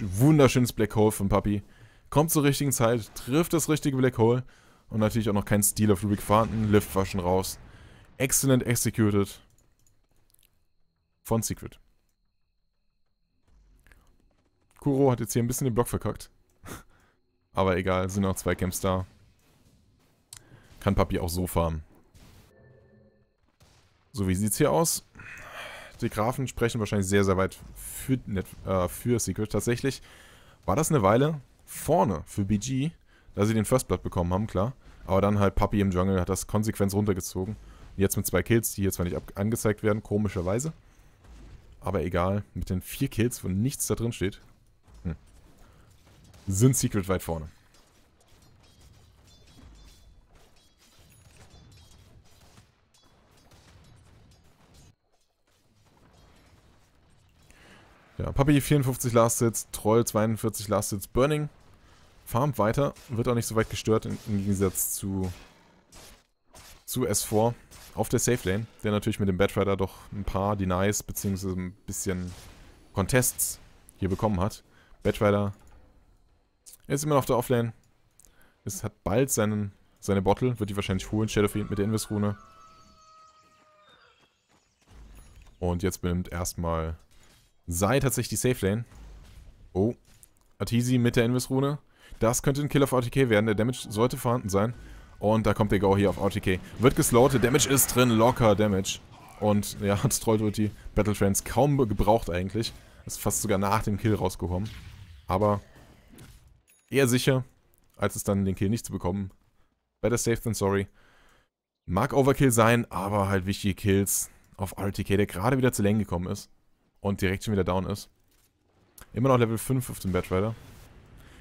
Speaker 1: wunderschönes Black Hole von Papi. Kommt zur richtigen Zeit, trifft das richtige Black Hole. Und natürlich auch noch kein Steal auf Rubik vorhanden. Lift war schon raus. Excellent executed. Von Secret. Kuro hat jetzt hier ein bisschen den Block verkackt. Aber egal, sind noch zwei Camps da. Kann Papi auch so farmen. So, wie sieht's hier aus? Die Grafen sprechen wahrscheinlich sehr, sehr weit für, äh, für Secret. Tatsächlich war das eine Weile vorne für BG, da sie den First Blood bekommen haben, klar. Aber dann halt Papi im Jungle hat das konsequent runtergezogen. jetzt mit zwei Kills, die hier zwar nicht angezeigt werden, komischerweise. Aber egal, mit den vier Kills, wo nichts da drin steht, hm, sind Secret weit vorne. Ja, Papi 54 Last Sits, Troll 42 Last Sits, Burning farmt weiter, wird auch nicht so weit gestört im, im Gegensatz zu, zu S4 auf der Safe Lane, der natürlich mit dem Batrider doch ein paar Denies bzw. ein bisschen Contests hier bekommen hat. Batrider ist immer noch auf der Offlane. Es hat bald seinen, seine Bottle, wird die wahrscheinlich holen, Shadowfiend mit der Invis-Rune. Und jetzt benimmt erstmal sei tatsächlich die Safe Lane. Oh. Atisi mit der Invis-Rune. Das könnte ein Kill auf RTK werden. Der Damage sollte vorhanden sein. Und da kommt der Go hier auf RTK. Wird geslautet. Damage ist drin. Locker Damage. Und ja, hat Troll Ulti. Battle Trends kaum gebraucht eigentlich. Ist fast sogar nach dem Kill rausgekommen. Aber eher sicher, als es dann den Kill nicht zu bekommen. Better safe than sorry. Mag Overkill sein, aber halt wichtige Kills auf RTK, der gerade wieder zu Länge gekommen ist und direkt schon wieder down ist. Immer noch Level 5 auf dem Batrider.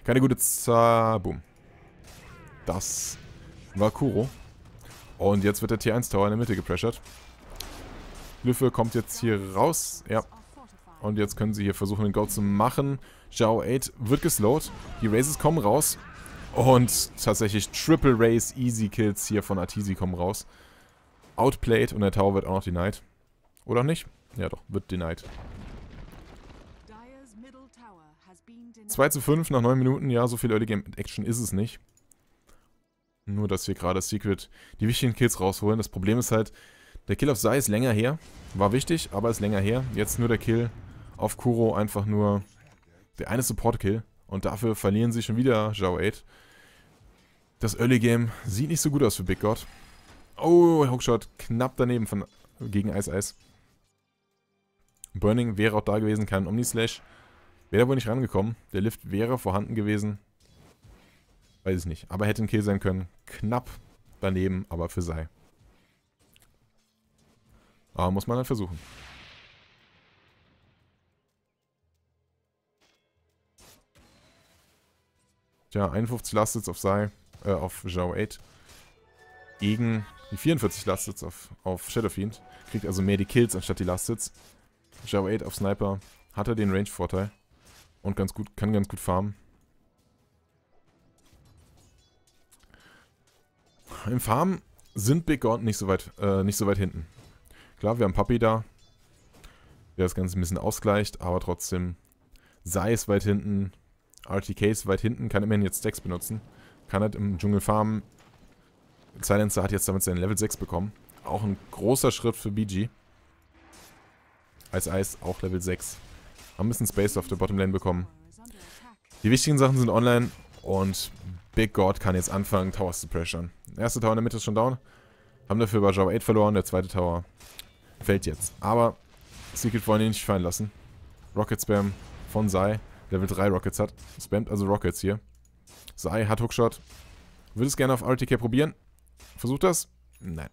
Speaker 1: Keine gute Zahl. Boom. Das war Kuro. Und jetzt wird der T1 Tower in der Mitte gepressured. Lüffe kommt jetzt hier raus. Ja. Und jetzt können sie hier versuchen, den Go zu machen. Zhao 8 wird geslowt. Die Races kommen raus. Und tatsächlich Triple Race Easy Kills hier von Artisi kommen raus. Outplayed und der Tower wird auch noch denied. Oder auch nicht? Ja doch, wird denied. 2 zu 5 nach 9 Minuten. Ja, so viel Early Game Action ist es nicht. Nur, dass wir gerade Secret die wichtigen Kills rausholen. Das Problem ist halt, der Kill auf Sai ist länger her. War wichtig, aber ist länger her. Jetzt nur der Kill auf Kuro. Einfach nur der eine Support-Kill. Und dafür verlieren sie schon wieder Zhao 8. Das Early Game sieht nicht so gut aus für Big God. Oh, Hookshot knapp daneben von, gegen Ice Ice. Burning wäre auch da gewesen, kein Omnislash. slash Wäre da wohl nicht rangekommen. Der Lift wäre vorhanden gewesen. Weiß ich nicht. Aber hätte ein Kill sein können. Knapp daneben, aber für sei. Aber ah, muss man dann versuchen. Tja, 51 Last auf Sai, äh, auf Zhao 8 gegen die 44 Last auf, auf Shadowfiend. Kriegt also mehr die Kills anstatt die Last Sits. Zhao 8 auf Sniper hat er den Range-Vorteil. Und ganz gut, kann ganz gut farmen. Im Farmen sind Big Gaunt nicht so weit, äh, nicht so weit hinten. Klar, wir haben Papi da, der das Ganze ein bisschen ausgleicht, aber trotzdem, Sei ist weit hinten, RTK ist weit hinten, kann immerhin jetzt Stacks benutzen, kann halt im Dschungel farmen. Silencer hat jetzt damit seinen Level 6 bekommen. Auch ein großer Schritt für BG. Als Eis auch Level 6. Haben ein bisschen Space auf der Bottom Lane bekommen. Die wichtigen Sachen sind online und Big God kann jetzt anfangen, Towers zu pressuren. Der erste Tower in der Mitte ist schon down. Haben dafür bei Java 8 verloren. Der zweite Tower fällt jetzt. Aber Secret wollen ihn nicht fallen lassen. Rocket Spam von Sai. Level 3 Rockets hat. Spammt also Rockets hier. Sai hat Hookshot. Würde es gerne auf RTK probieren. Versucht das? Nein.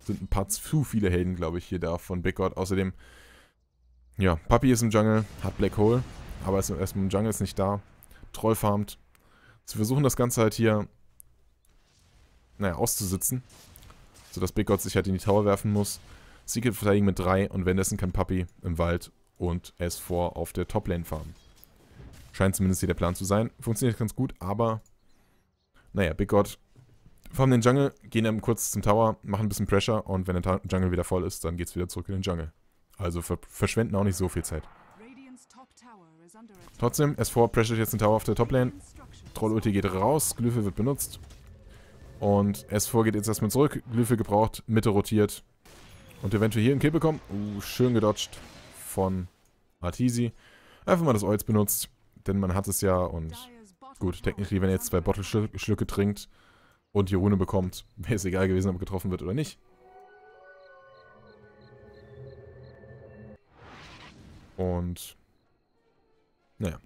Speaker 1: Sind ein paar zu viele Helden, glaube ich, hier da von Big God. Außerdem ja, Papi ist im Jungle, hat Black Hole, aber ist erstmal im Jungle, ist nicht da. Troll farmt. Sie versuchen das Ganze halt hier, naja, auszusitzen. Sodass Big God sich halt in die Tower werfen muss. Secret verteidigen mit 3 und währenddessen kann Papi im Wald und S4 auf der Toplane farmen. Scheint zumindest hier der Plan zu sein. Funktioniert ganz gut, aber naja, Big God farmen den Jungle, gehen dann kurz zum Tower, machen ein bisschen Pressure und wenn der Jungle wieder voll ist, dann geht's wieder zurück in den Jungle. Also ver verschwenden auch nicht so viel Zeit. Trotzdem, S4 pressured jetzt den Tower auf der Toplane. Troll-Ulti geht raus, Glyphe wird benutzt. Und S4 geht jetzt erstmal zurück, Glyphe gebraucht, Mitte rotiert. Und eventuell hier einen Kill bekommen. Uh, schön gedodged von Artisi. Einfach mal das Oils benutzt, denn man hat es ja und gut, technically, wenn er jetzt zwei Bottle-Schlücke trinkt und die Rune bekommt, wäre es egal gewesen, ob er getroffen wird oder nicht. Und naja.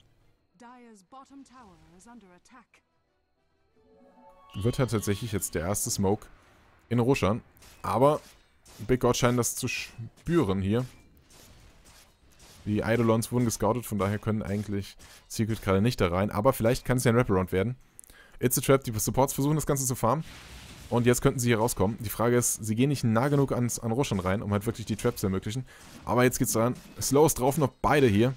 Speaker 1: Wird halt tatsächlich jetzt der erste Smoke in Roshan. Aber Big God scheint das zu spüren hier. Die Eidolons wurden gescoutet, von daher können eigentlich Secret gerade nicht da rein. Aber vielleicht kann es ja ein Wraparound werden. It's a Trap, die Supports versuchen das Ganze zu farmen. Und jetzt könnten sie hier rauskommen. Die Frage ist, sie gehen nicht nah genug ans, an Roshan rein, um halt wirklich die Traps zu ermöglichen. Aber jetzt geht's dran. Slow ist drauf, noch beide hier.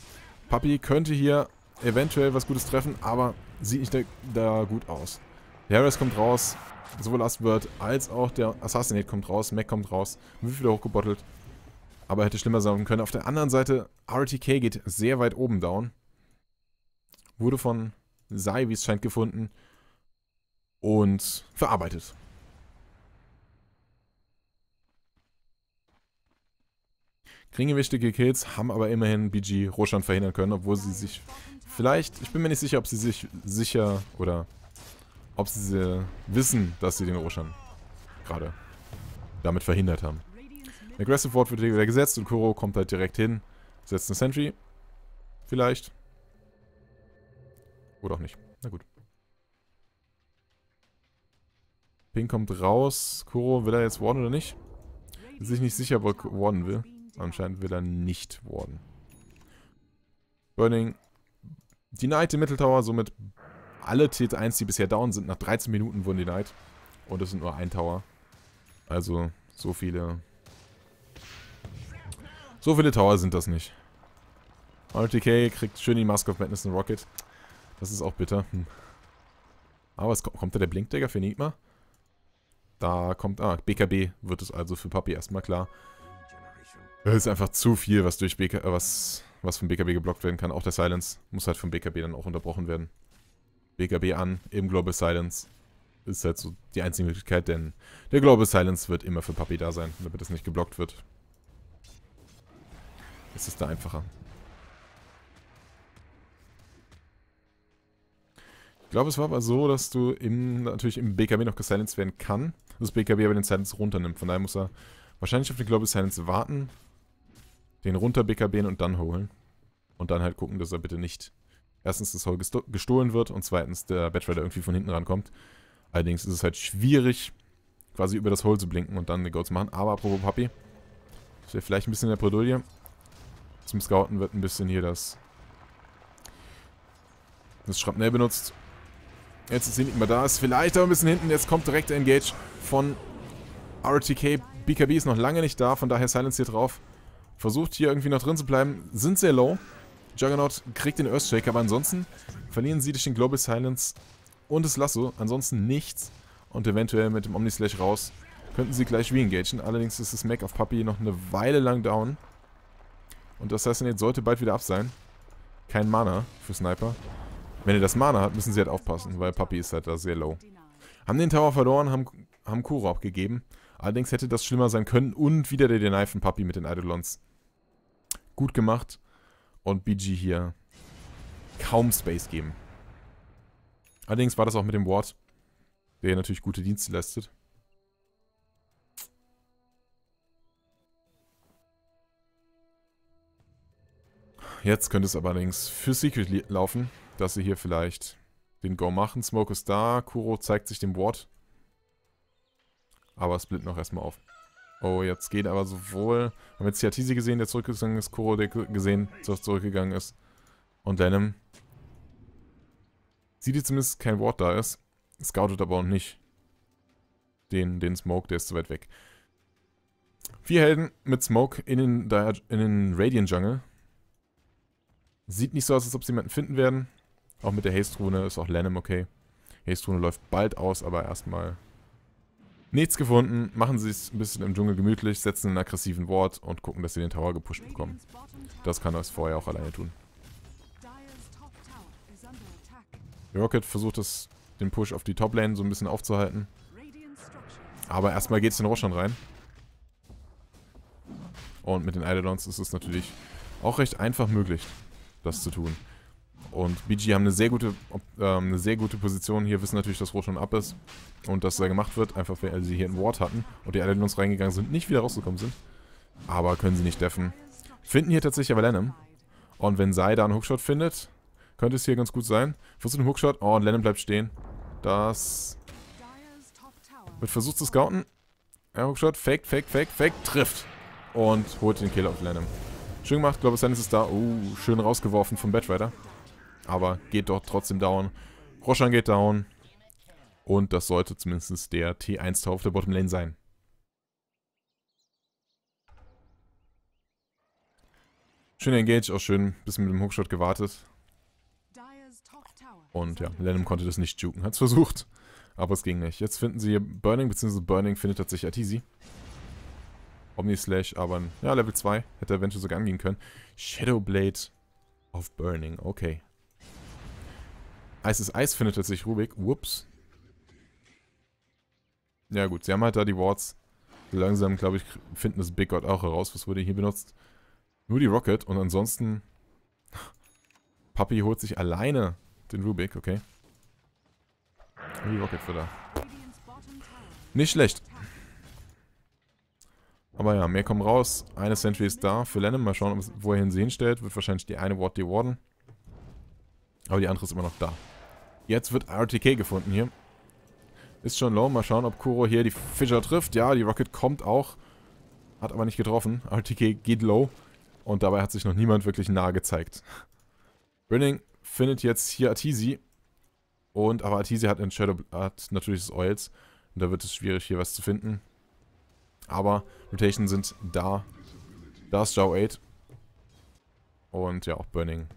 Speaker 1: Papi könnte hier eventuell was Gutes treffen, aber sieht nicht da, da gut aus. Der Harris kommt raus, sowohl Asbird als auch der Assassinate kommt raus, Mac kommt raus, wird wieder hochgebottelt. Aber hätte schlimmer sein können. Auf der anderen Seite, RTK geht sehr weit oben down. Wurde von Sai, wie es scheint, gefunden und verarbeitet. Kriegen wichtige Kills, haben aber immerhin BG Roshan verhindern können, obwohl sie sich vielleicht, ich bin mir nicht sicher, ob sie sich sicher oder ob sie wissen, dass sie den Roshan gerade damit verhindert haben. Ein Aggressive Ward wird wieder gesetzt und Kuro kommt halt direkt hin, setzt eine Sentry, vielleicht. Oder auch nicht, na gut. Ping kommt raus, Kuro will er jetzt warden oder nicht? Ist sich nicht sicher, ob er warden will. Genau. Anscheinend will er nicht warden. Burning denied den Mitteltower, somit alle T1, die bisher down sind, nach 13 Minuten wurden denied. Und es sind nur ein Tower. Also, so viele... So viele Tower sind das nicht. RTK kriegt schön die Mask of Madness und Rocket. Das ist auch bitter. Hm. Aber es kommt, kommt da der Blinkdagger für Enigma? Da kommt... Ah, BKB wird es also für Papi erstmal klar. Das ist einfach zu viel, was durch BK, äh, was, was vom BKB geblockt werden kann. Auch der Silence muss halt vom BKB dann auch unterbrochen werden. BKB an, im Global Silence. Ist halt so die einzige Möglichkeit, denn der Global Silence wird immer für Papi da sein, damit das nicht geblockt wird. Es ist da einfacher. Ich glaube, es war aber so, dass du im, natürlich im BKB noch gesilenced werden kann. Das BKB aber den Silence runternimmt. Von daher muss er wahrscheinlich auf den Global Silence warten den runter BKBen und dann holen. Und dann halt gucken, dass er bitte nicht erstens das Hole gestohlen wird und zweitens der Batrider irgendwie von hinten rankommt. Allerdings ist es halt schwierig, quasi über das Hole zu blinken und dann eine Go zu machen. Aber apropos Papi, ich wäre vielleicht ein bisschen in der Bredouille. Zum Scouten wird ein bisschen hier das das Schrapnell benutzt. Jetzt ist nicht mal da, ist vielleicht aber ein bisschen hinten. Jetzt kommt direkt der Engage von RTK. BKB ist noch lange nicht da, von daher Silence hier drauf. Versucht hier irgendwie noch drin zu bleiben. Sind sehr low. Juggernaut kriegt den Earthshaker, aber ansonsten verlieren sie durch den Global Silence und das Lasso. Ansonsten nichts. Und eventuell mit dem Omnislash raus könnten sie gleich re-engagen. Allerdings ist das Mac auf Puppy noch eine Weile lang down. Und das heißt, jetzt sollte bald wieder ab sein. Kein Mana für Sniper. Wenn er das Mana hat, müssen sie halt aufpassen, weil Papi ist halt da sehr low. Haben den Tower verloren, haben, haben Kuro abgegeben. Allerdings hätte das schlimmer sein können und wieder der Deny von Papi mit den Eidolons. Gut gemacht. Und BG hier kaum Space geben. Allerdings war das auch mit dem Ward, der hier natürlich gute Dienste leistet. Jetzt könnte es aber allerdings für Secret laufen, dass sie hier vielleicht den Go machen. Smoke ist da, Kuro zeigt sich dem Ward. Aber es Split noch erstmal auf. Oh, jetzt geht aber sowohl... Wir haben jetzt Tiatisi gesehen, der zurückgegangen ist. Kuro der gesehen, der zurückgegangen ist. Und Denim. Sieht jetzt zumindest kein Wort da ist. Scoutet aber auch nicht. Den, den Smoke, der ist zu weit weg. Vier Helden mit Smoke in den, in den Radiant Jungle. Sieht nicht so aus, als ob sie jemanden finden werden. Auch mit der Haste-Rune ist auch Lanham okay. Haste-Rune läuft bald aus, aber erstmal Nichts gefunden, machen sie es ein bisschen im Dschungel gemütlich, setzen einen aggressiven Ward und gucken, dass sie den Tower gepusht bekommen. Das kann das vorher auch alleine tun. Rocket versucht es, den Push auf die Top-Lane so ein bisschen aufzuhalten. Aber erstmal geht es in Roshan rein. Und mit den Eidolons ist es natürlich auch recht einfach möglich, das zu tun. Und BG haben eine sehr gute, äh, eine sehr gute Position. Hier wissen natürlich, dass Rot schon ab ist und dass da gemacht wird. Einfach weil sie hier einen Ward hatten und die alle in uns reingegangen sind, nicht wieder rausgekommen sind. Aber können sie nicht deffen. Finden hier tatsächlich aber Lennon. Und wenn Sai da einen Hookshot findet, könnte es hier ganz gut sein. Versucht einen Hookshot. Oh, und Lennon bleibt stehen. Das wird versucht zu scouten. Ja, Hookshot. Fake, fake, fake, fake. Trifft. Und holt den Kill auf Lennon. Schön gemacht. Ich glaube, Lennon ist da. Uh, schön rausgeworfen vom Batrider. Aber geht doch trotzdem down. Roshan geht down. Und das sollte zumindest der T1-Tower auf der Bottom Lane sein. Schön Engage, auch schön bisschen mit dem Hookshot gewartet. Und ja, Lennon konnte das nicht juken. Hat es versucht, aber es ging nicht. Jetzt finden sie Burning, beziehungsweise Burning findet tatsächlich Atizi. Omni-Slash, aber ja, Level 2. Hätte eventuell sogar angehen können. Shadowblade of Burning, okay. Eis ist Eis findet sich, Rubik. Whoops. Ja gut, sie haben halt da die Wards. Langsam, glaube ich, finden das Big God auch heraus. Was wurde hier benutzt? Nur die Rocket und ansonsten... Papi holt sich alleine den Rubik, okay. Nur die Rocket für da. Nicht schlecht. Aber ja, mehr kommen raus. Eine Sentry ist da für Lennon. Mal schauen, wo er wohin sie hinstellt. Wird wahrscheinlich die eine Ward die Warden. Aber die andere ist immer noch da. Jetzt wird RTK gefunden hier. Ist schon low. Mal schauen, ob Kuro hier die Fischer trifft. Ja, die Rocket kommt auch. Hat aber nicht getroffen. RTK geht low. Und dabei hat sich noch niemand wirklich nah gezeigt. Burning findet jetzt hier Artisi. Und, aber Artisi hat Shadow hat natürlich das Oils. Und da wird es schwierig, hier was zu finden. Aber Mutation sind da. Da ist Zhao 8. Und ja, auch Burning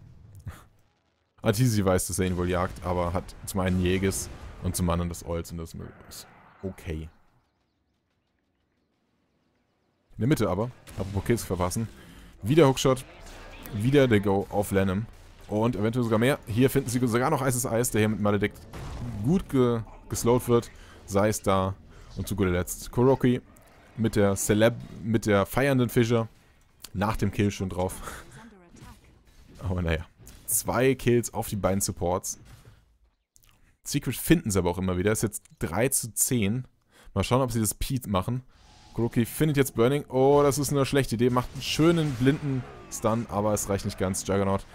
Speaker 1: Artisi weiß, dass er ihn wohl jagt, aber hat zum einen Jäges und zum anderen das Olz und das ist okay. In der Mitte aber, apropos Kills verpassen, wieder Hookshot, wieder der Go auf Lenham und eventuell sogar mehr. Hier finden sie sogar noch Eises Eis, der hier mit Maledict gut ge geslowt wird, sei es da und zu guter Letzt Kuroki mit der Celeb, mit der feiernden Fischer nach dem Kill schon drauf. aber naja zwei Kills auf die beiden Supports. Secret finden sie aber auch immer wieder. Ist jetzt 3 zu 10. Mal schauen, ob sie das Pete machen. Kuroki findet jetzt Burning. Oh, das ist eine schlechte Idee. Macht einen schönen blinden Stun, aber es reicht nicht ganz. Juggernaut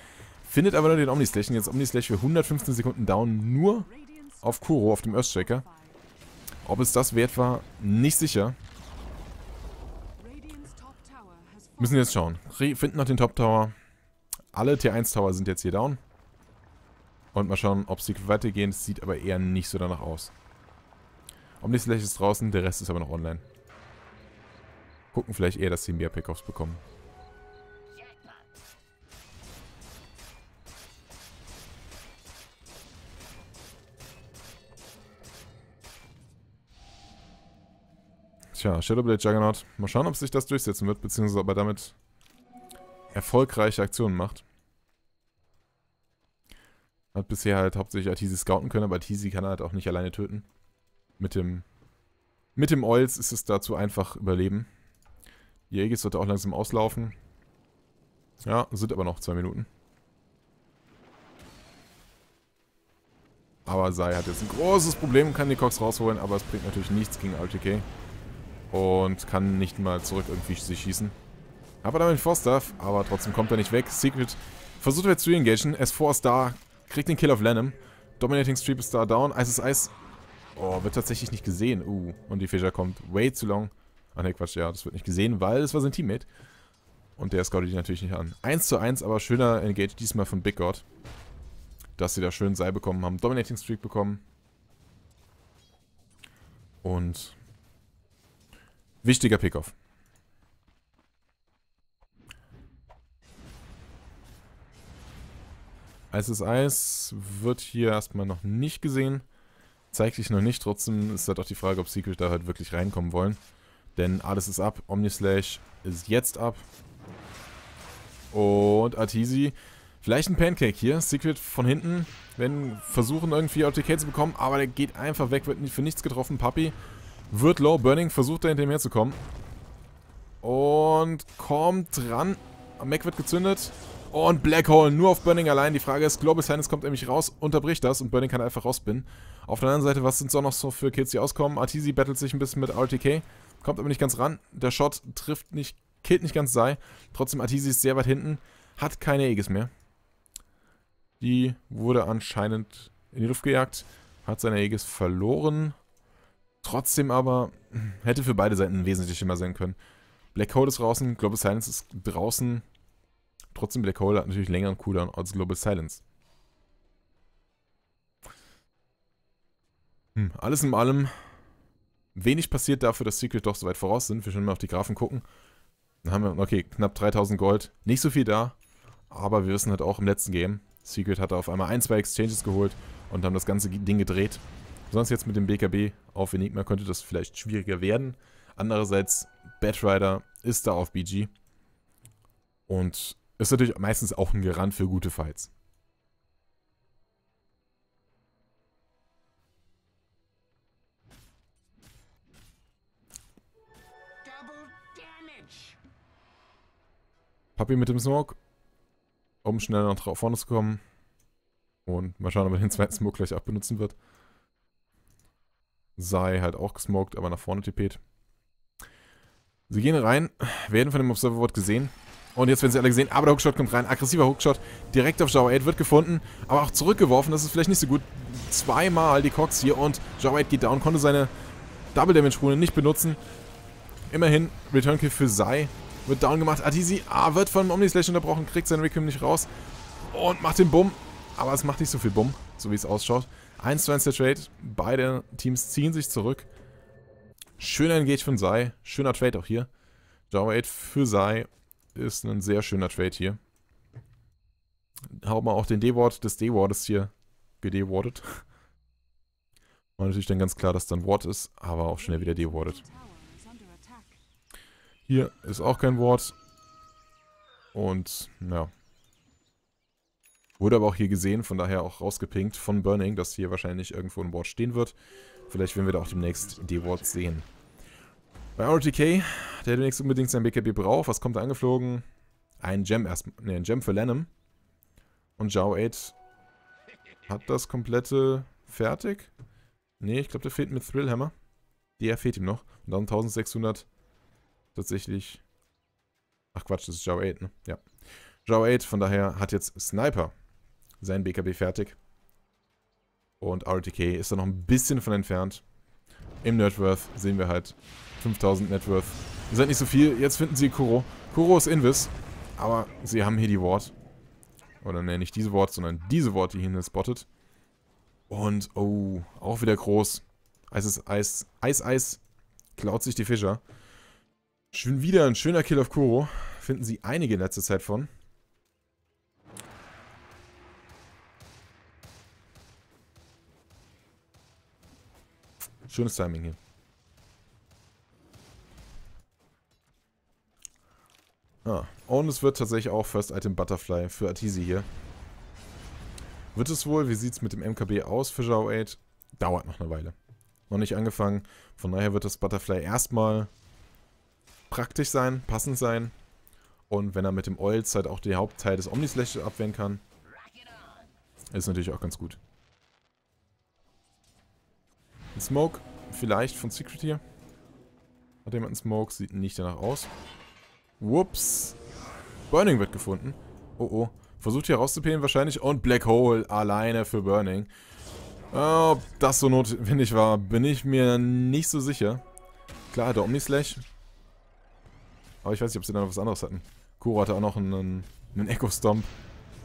Speaker 1: findet aber nur den Omnislash. Und jetzt Omnislash für 115 Sekunden down. Nur auf Kuro, auf dem Earthshaker. Ob es das wert war, nicht sicher. Müssen jetzt schauen. Re finden noch den Top Tower. Alle T1-Tower sind jetzt hier down. Und mal schauen, ob sie weitergehen. Es sieht aber eher nicht so danach aus. Omnislash ist draußen, der Rest ist aber noch online. Gucken vielleicht eher, dass sie mehr Pickoffs bekommen. Tja, Shadowblade Juggernaut. Mal schauen, ob sich das durchsetzen wird, beziehungsweise ob er damit erfolgreiche Aktionen macht. Hat bisher halt hauptsächlich Artisi scouten können, aber Artisi kann er halt auch nicht alleine töten. Mit dem, mit dem Oils ist es dazu einfach überleben. Jägis sollte auch langsam auslaufen. Ja, sind aber noch zwei Minuten. Aber Sai hat jetzt ein großes Problem und kann die Cox rausholen, aber es bringt natürlich nichts gegen RTK. Und kann nicht mal zurück irgendwie sich schießen. Aber damit Forstaff, aber trotzdem kommt er nicht weg. Secret versucht jetzt zu engagen. S4 ist da, kriegt den Kill auf Lenham. Dominating Streep ist da down. Ice ist Ice. Oh, wird tatsächlich nicht gesehen. Uh, und die Fischer kommt way too long. Ah ne, Quatsch, ja, das wird nicht gesehen, weil es war sein Teammate. Und der scoutet ihn natürlich nicht an. 1 zu 1, aber schöner Engage diesmal von Big God. Dass sie da schön Seil bekommen haben. Dominating Streak bekommen. Und wichtiger Pickoff. Eis ist Eis wird hier erstmal noch nicht gesehen. Zeigt sich noch nicht. Trotzdem ist halt auch die Frage, ob Secret da halt wirklich reinkommen wollen. Denn alles ist ab. Omnislash ist jetzt ab. Und Artisi. Vielleicht ein Pancake hier. Secret von hinten. Wenn versuchen irgendwie OTK zu bekommen. Aber der geht einfach weg. Wird für nichts getroffen. Papi wird low. Burning versucht da hinter mir zu kommen. Und kommt dran. Mac wird gezündet. Und Black Hole nur auf Burning allein. Die Frage ist, Global Silence kommt nämlich raus, unterbricht das und Burning kann einfach rausbinden. Auf der anderen Seite, was sind es auch noch so für Kills, die auskommen? Artisi battelt sich ein bisschen mit RTK, kommt aber nicht ganz ran. Der Shot trifft nicht, killt nicht ganz Sei. Trotzdem, Artisi ist sehr weit hinten, hat keine Aegis mehr. Die wurde anscheinend in die Luft gejagt, hat seine Aegis verloren. Trotzdem aber hm, hätte für beide Seiten wesentlich schlimmer sein können. Black Hole ist draußen, Global Silence ist draußen. Trotzdem Black Hole hat natürlich längeren Cooldown als Global Silence. Hm, alles in allem wenig passiert dafür, dass Secret doch so weit voraus sind. Wir können mal auf die Graphen gucken. Dann haben wir, okay, knapp 3000 Gold. Nicht so viel da, aber wir wissen halt auch im letzten Game, Secret hat auf einmal ein, zwei Exchanges geholt und haben das ganze Ding gedreht. Sonst jetzt mit dem BKB auf Enigma könnte das vielleicht schwieriger werden. Andererseits, Batrider ist da auf BG. Und ist natürlich meistens auch ein Garant für gute Fights. Papi mit dem Smoke, um schnell nach vorne zu kommen. Und mal schauen, ob er den zweiten Smoke gleich abbenutzen wird. Sei halt auch gesmoked, aber nach vorne tippet. Sie gehen rein, werden von dem Observer-Wort gesehen. Und jetzt werden sie alle gesehen, aber der Hookshot kommt rein. Aggressiver Hookshot, direkt auf Zhao 8 wird gefunden, aber auch zurückgeworfen. Das ist vielleicht nicht so gut. Zweimal die Cox hier und Zhao 8 geht down, konnte seine Double Damage Rune nicht benutzen. Immerhin, Return Kill für Sai wird down gemacht. Adizi, ah, wird von Omnislash unterbrochen, kriegt seinen Requiem nicht raus und macht den Bumm. Aber es macht nicht so viel Bumm, so wie es ausschaut. 1 zu 1 der Trade, beide Teams ziehen sich zurück. Schöner Engage von Sai, schöner Trade auch hier. Zhao 8 für Sai ist ein sehr schöner Trade hier. Haben wir auch den D-Ward des D-Wardes hier gedewardet. War natürlich dann ganz klar, dass dann Ward ist, aber auch schnell wieder d dewardet. Hier ist auch kein Ward. Und, ja. Wurde aber auch hier gesehen, von daher auch rausgepinkt von Burning, dass hier wahrscheinlich irgendwo ein Ward stehen wird. Vielleicht werden wir da auch demnächst D-Ward sehen. Bei RTK, der demnächst unbedingt sein BKB braucht. Was kommt da angeflogen? Ein Gem erstmal. Ne, ein Gem für Lanham. Und Jao 8 hat das komplette fertig. Ne, ich glaube, der fehlt mit Thrillhammer. Der fehlt ihm noch. Und dann 1600 tatsächlich. Ach Quatsch, das ist Jao 8, ne? Ja. Jao 8, von daher, hat jetzt Sniper sein BKB fertig. Und RTK ist da noch ein bisschen von entfernt im Networth sehen wir halt 5000 Networth. Ihr seid nicht so viel. Jetzt finden sie Kuro. Kuro ist Invis, aber sie haben hier die Ward. Oder ne, nicht diese Ward, sondern diese Ward, die hier spottet. Und, oh, auch wieder groß. Eis ist Eis. Eis, Eis. Klaut sich die Fischer. Schon wieder ein schöner Kill auf Kuro. Finden sie einige in letzter Zeit von. Schönes Timing hier. Ah, und es wird tatsächlich auch First Item Butterfly für Artisi hier. Wird es wohl? Wie sieht es mit dem MKB aus für Zhao 8? Dauert noch eine Weile. Noch nicht angefangen. Von daher wird das Butterfly erstmal praktisch sein, passend sein. Und wenn er mit dem Oils halt auch den Hauptteil des Omnislashes abwehren kann, ist natürlich auch ganz gut. Ein Smoke, vielleicht von Secret hier. Hat jemand einen Smoke? Sieht nicht danach aus. Whoops. Burning wird gefunden. Oh oh. Versucht hier rauszupehlen wahrscheinlich. Und Black Hole alleine für Burning. Ob das so notwendig war, bin ich mir nicht so sicher. Klar, der Omnislash. Aber ich weiß nicht, ob sie da noch was anderes hatten. Kuro hatte auch noch einen, einen Echo-Stomp.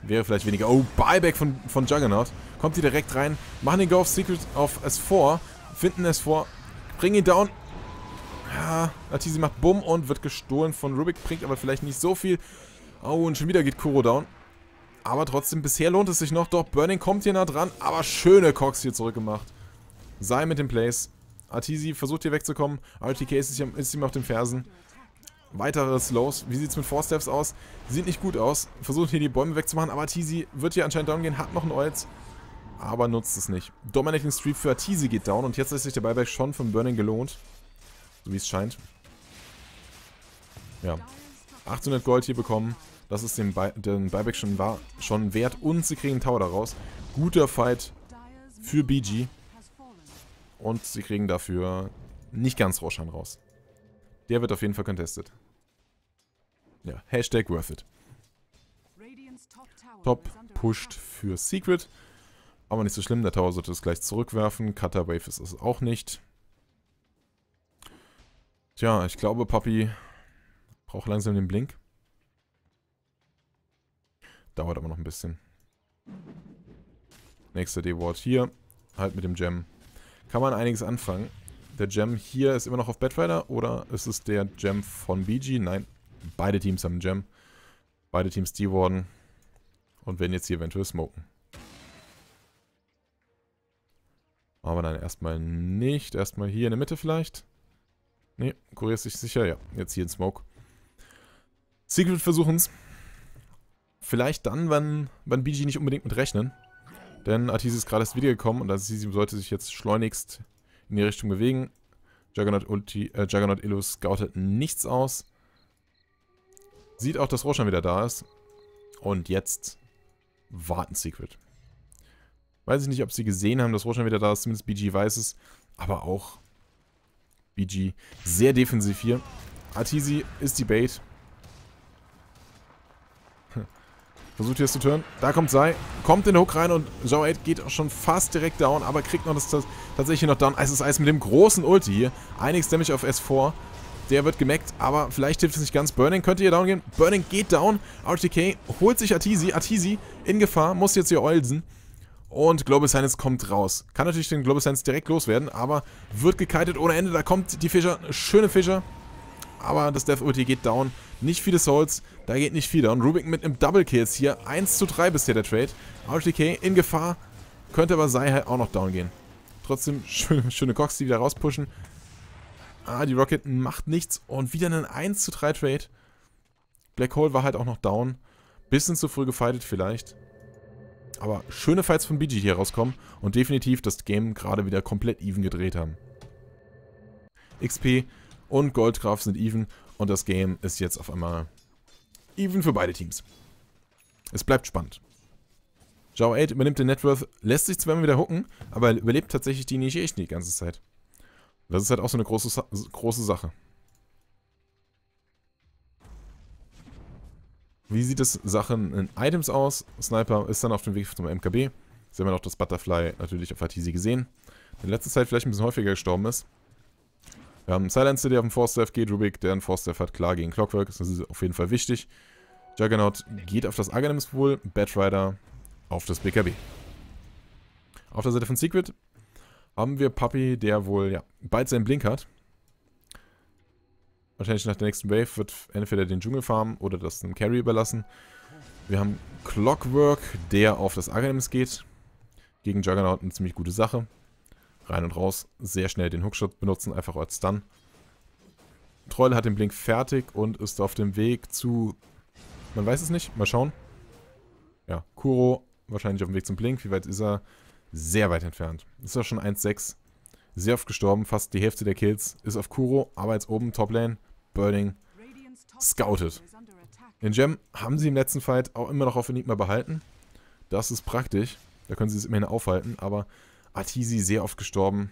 Speaker 1: Wäre vielleicht weniger. Oh, Buyback von, von Juggernaut. Kommt hier direkt rein. Machen den Go auf Secret auf S4 finden es vor. Bring ihn down. Ja, Latizi macht Bumm und wird gestohlen von Rubik. Bringt aber vielleicht nicht so viel. Oh, und schon wieder geht Kuro down. Aber trotzdem, bisher lohnt es sich noch. Doch, Burning kommt hier nah dran. Aber schöne Cox hier zurückgemacht. Sei mit den Place. Artisi versucht hier wegzukommen. RTK ist, ist ihm auf den Fersen. Weitere Slows. Wie sieht es mit Four Steps aus? Sieht nicht gut aus. Versucht hier die Bäume wegzumachen. Aber Artisi wird hier anscheinend down gehen. Hat noch ein Oils aber nutzt es nicht. Dominating Street für Artisi geht down und jetzt ist sich der Buyback schon vom Burning gelohnt. So wie es scheint. Ja. 800 Gold hier bekommen. Das ist den, Buy den Buyback schon, war schon wert und sie kriegen einen Tower daraus. Guter Fight für BG. Und sie kriegen dafür nicht ganz Roshan raus. Der wird auf jeden Fall contested. Ja, Hashtag worth it. Top pushed für Secret. Aber nicht so schlimm, der Tower sollte es gleich zurückwerfen. Cutter Wave ist es auch nicht. Tja, ich glaube, Papi braucht langsam den Blink. Dauert aber noch ein bisschen. Nächster D-Ward hier. Halt mit dem Gem. Kann man einiges anfangen. Der Gem hier ist immer noch auf Batrider oder ist es der Gem von BG? Nein, beide Teams haben Gem. Beide Teams D-Warden und werden jetzt hier eventuell smoken. Aber dann erstmal nicht. Erstmal hier in der Mitte vielleicht. Ne, kurierst dich sicher. Ja, jetzt hier in Smoke. Secret versuchen's. Vielleicht dann, wenn, wenn BG nicht unbedingt mit rechnen. Denn Artis ist gerade erst wiedergekommen und Artis sollte sich jetzt schleunigst in die Richtung bewegen. Juggernaut, Ulti, äh, Juggernaut Illu scoutet nichts aus. Sieht auch, dass Roshan wieder da ist. Und jetzt warten Secret. Weiß ich nicht, ob sie gesehen haben, dass Roshan wieder da ist. Zumindest BG weiß es. Aber auch BG sehr defensiv hier. Artisi ist die Bait. Versucht hier zu turnen. Da kommt Sai. Kommt in den Hook rein und Zhao 8 geht auch schon fast direkt down, aber kriegt noch das, das tatsächlich noch down. Eis ist Eis mit dem großen Ulti hier. Einiges Damage auf S4. Der wird gemackt, aber vielleicht hilft es nicht ganz. Burning könnte hier down gehen. Burning geht down. RTK holt sich Artisi. Artisi in Gefahr, muss jetzt hier olsen. Und Global Science kommt raus. Kann natürlich den Global Science direkt loswerden, aber wird gekitet ohne Ende. Da kommt die Fischer, schöne Fischer. Aber das Death Ulti geht down. Nicht viele Souls, da geht nicht viel down. Rubik mit einem Double Kills hier. 1 zu 3 bisher der Trade. RTK in Gefahr. Könnte aber Sai halt auch noch down gehen. Trotzdem schöne, schöne Cox, die wieder rauspushen. Ah, die Rocket macht nichts. Und wieder einen 1 zu 3 Trade. Black Hole war halt auch noch down. Bisschen zu früh gefightet vielleicht. Aber schöne Fights von BG hier rauskommen und definitiv das Game gerade wieder komplett even gedreht haben. XP und Goldkraft sind even und das Game ist jetzt auf einmal even für beide Teams. Es bleibt spannend. Zhao 8 übernimmt den Networth, lässt sich zweimal wieder hooken, aber überlebt tatsächlich die Nishi echt die ganze Zeit. Das ist halt auch so eine große, große Sache. Wie sieht es Sachen in Items aus? Sniper ist dann auf dem Weg zum MKB. Sehen wir noch das Butterfly natürlich auf Artisi gesehen. In letzter Zeit vielleicht ein bisschen häufiger gestorben ist. Wir haben Silencer, der auf dem Force geht. Rubik, der einen Forstaff hat, klar gegen Clockwork. Das ist auf jeden Fall wichtig. Juggernaut geht auf das Arganimus-Pool. Batrider auf das BKB. Auf der Seite von Secret haben wir Puppy, der wohl ja, bald seinen Blink hat. Wahrscheinlich nach der nächsten Wave wird entweder den Dschungel farmen oder das einem Carry überlassen. Wir haben Clockwork, der auf das Arganims geht. Gegen Juggernaut eine ziemlich gute Sache. Rein und raus, sehr schnell den Hookshot benutzen, einfach als Stun. Troll hat den Blink fertig und ist auf dem Weg zu... Man weiß es nicht, mal schauen. Ja, Kuro wahrscheinlich auf dem Weg zum Blink. Wie weit ist er? Sehr weit entfernt. Ist er schon 1-6. Sehr oft gestorben, fast die Hälfte der Kills ist auf Kuro, aber jetzt oben Toplane Burning scoutet. Den Gem haben sie im letzten Fight auch immer noch auf Enigma behalten. Das ist praktisch. Da können sie es immerhin aufhalten. Aber Artisi sehr oft gestorben.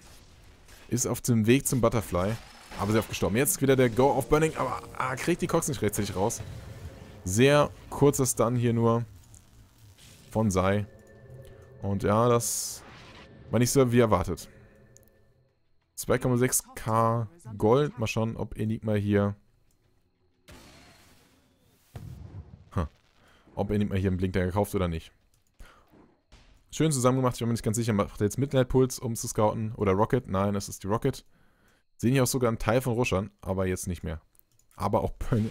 Speaker 1: Ist auf dem Weg zum Butterfly. Aber sehr oft gestorben. Jetzt wieder der Go auf Burning. Aber ah, kriegt die Cox nicht rechtzeitig raus. Sehr kurzer Stun hier nur. Von Sai. Und ja, das war nicht so wie erwartet. 2,6k Gold. Mal schauen, ob Enigma hier... Hm. Ob Enigma hier einen Blinkdagger gekauft oder nicht. Schön zusammen gemacht. Ich bin mir nicht ganz sicher. Macht er jetzt Midnight Pulse, um zu scouten? Oder Rocket? Nein, es ist die Rocket. Sehen hier auch sogar einen Teil von Rushern, aber jetzt nicht mehr. Aber auch Burn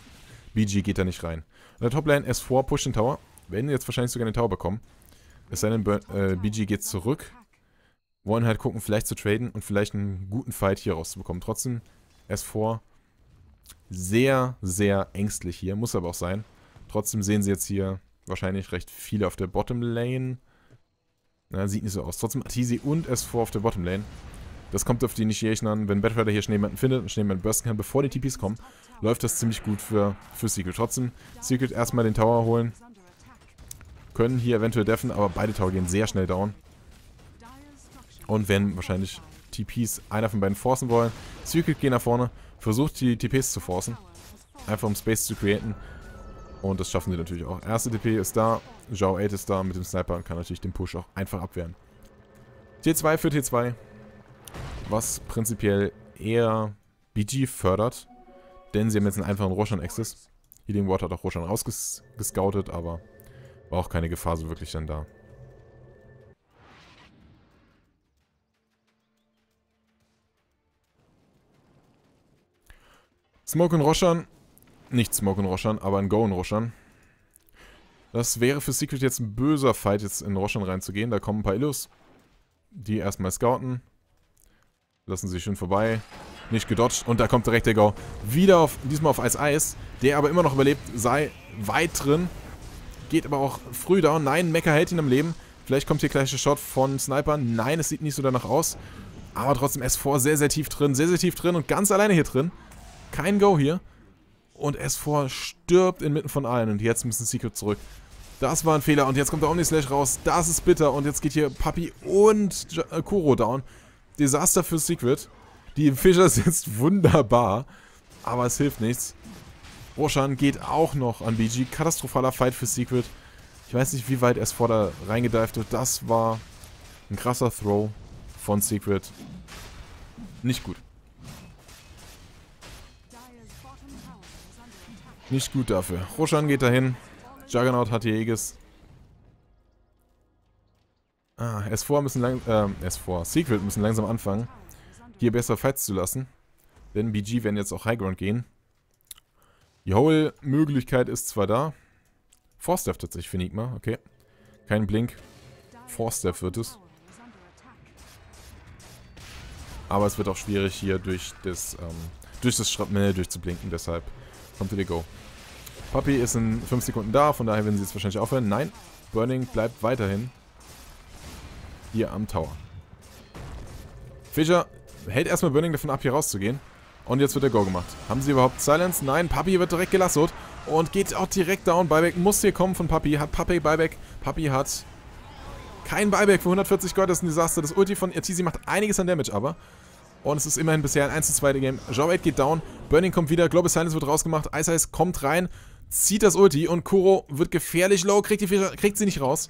Speaker 1: BG geht da nicht rein. In der Toplane S4 pushen Tower. Werden jetzt wahrscheinlich sogar den Tower bekommen. Es sei denn, Burn äh, BG geht zurück wollen halt gucken, vielleicht zu traden und vielleicht einen guten Fight hier rauszubekommen. Trotzdem, S4 sehr, sehr ängstlich hier. Muss aber auch sein. Trotzdem sehen sie jetzt hier wahrscheinlich recht viele auf der Bottom Lane. Na, sieht nicht so aus. Trotzdem Atisi und S4 auf der Bottom Lane. Das kommt auf die Initiation an. Wenn Batrider hier schnell jemanden findet und schnell jemanden bursten kann, bevor die TPs kommen, läuft das ziemlich gut für, für Secret. Trotzdem, Secret erstmal den Tower holen. Können hier eventuell deffen, aber beide Tower gehen sehr schnell down und werden wahrscheinlich TPs einer von beiden forcen wollen. Secret gehen nach vorne, versucht die TPs zu forcen, einfach um Space zu createn. Und das schaffen sie natürlich auch. Erste TP ist da, Zhao 8 ist da mit dem Sniper und kann natürlich den Push auch einfach abwehren. T2 für T2, was prinzipiell eher BG fördert, denn sie haben jetzt einen einfachen Roshan-Access. Healing Ward hat auch Roshan rausgescoutet, aber war auch keine Gefahr so wirklich dann da. Smoke und Roshan. Nicht Smoke und Roshan, aber ein Go und Roshan. Das wäre für Secret jetzt ein böser Fight, jetzt in Roshan reinzugehen. Da kommen ein paar Illus. Die erstmal scouten. Lassen sie schön vorbei. Nicht gedodged. Und da kommt direkt der Go. Wieder auf, diesmal auf Eis Eis. Der aber immer noch überlebt. Sei weit drin. Geht aber auch früh down. Nein, Mecha hält ihn am Leben. Vielleicht kommt hier gleich der Shot von Sniper. Nein, es sieht nicht so danach aus. Aber trotzdem S4 sehr, sehr tief drin. Sehr, sehr tief drin und ganz alleine hier drin. Kein Go hier. Und S4 stirbt inmitten von allen. Und jetzt müssen Secret zurück. Das war ein Fehler. Und jetzt kommt der Omni-Slash raus. Das ist bitter. Und jetzt geht hier Papi und äh, Kuro down. Desaster für Secret. Die Fischer sitzt wunderbar. Aber es hilft nichts. Roshan geht auch noch an BG. Katastrophaler Fight für Secret. Ich weiß nicht, wie weit S4 da reingedeift wird. Das war ein krasser Throw von Secret. Nicht gut. Nicht gut dafür. Roshan geht dahin. Juggernaut hat Jäges. Ah, S4 müssen lang... Äh, S4. Secret müssen langsam anfangen, hier besser Fights zu lassen. Denn BG werden jetzt auch Highground gehen. Die Hole-Möglichkeit ist zwar da. four Forstaff tatsächlich für Nigma. okay. Kein Blink. four Forstaff wird es. Aber es wird auch schwierig hier durch das, ähm, durch das Schrapnell durchzublinken, deshalb kommt ihr Go. Papi ist in 5 Sekunden da, von daher werden sie jetzt wahrscheinlich aufhören. Nein, Burning bleibt weiterhin hier am Tower. Fischer hält erstmal Burning davon ab, hier rauszugehen. Und jetzt wird der Go gemacht. Haben sie überhaupt Silence? Nein, Papi wird direkt gelassert und geht auch direkt down. Buyback muss hier kommen von Papi. Hat Papi Buyback. Papi hat kein Buyback für 140 Gold. Das ist ein Desaster. Das Ulti von Yatizi macht einiges an Damage aber. Und es ist immerhin bisher ein 1 2 Game. Jawade geht down. Burning kommt wieder. Global Silence wird rausgemacht. Ice Ice kommt rein zieht das Ulti und Kuro wird gefährlich low, kriegt, die Fischer, kriegt sie nicht raus.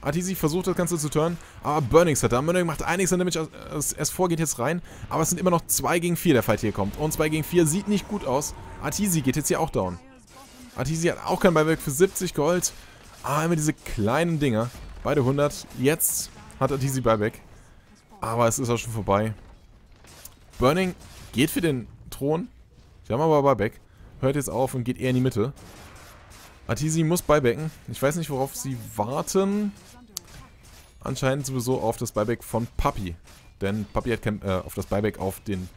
Speaker 1: Artisi versucht das Ganze zu turnen, aber Burnings hat da. Burning macht einiges an Damage, also, es vorgeht jetzt rein, aber es sind immer noch 2 gegen 4, der Fight hier kommt. Und 2 gegen 4 sieht nicht gut aus. Artisi geht jetzt hier auch down. Artisi hat auch kein Beiwerk für 70 Gold. Ah, immer diese kleinen Dinger. Beide 100. Jetzt hat Artisi Beiwerk. Aber es ist auch schon vorbei. Burning geht für den Thron. Wir haben aber Beiwerk hört jetzt auf und geht eher in die Mitte. Artisi muss beibecken. Ich weiß nicht, worauf sie warten. Anscheinend sowieso auf das Buyback von Papi. Denn Papi hat kein, äh, auf das Buyback auf den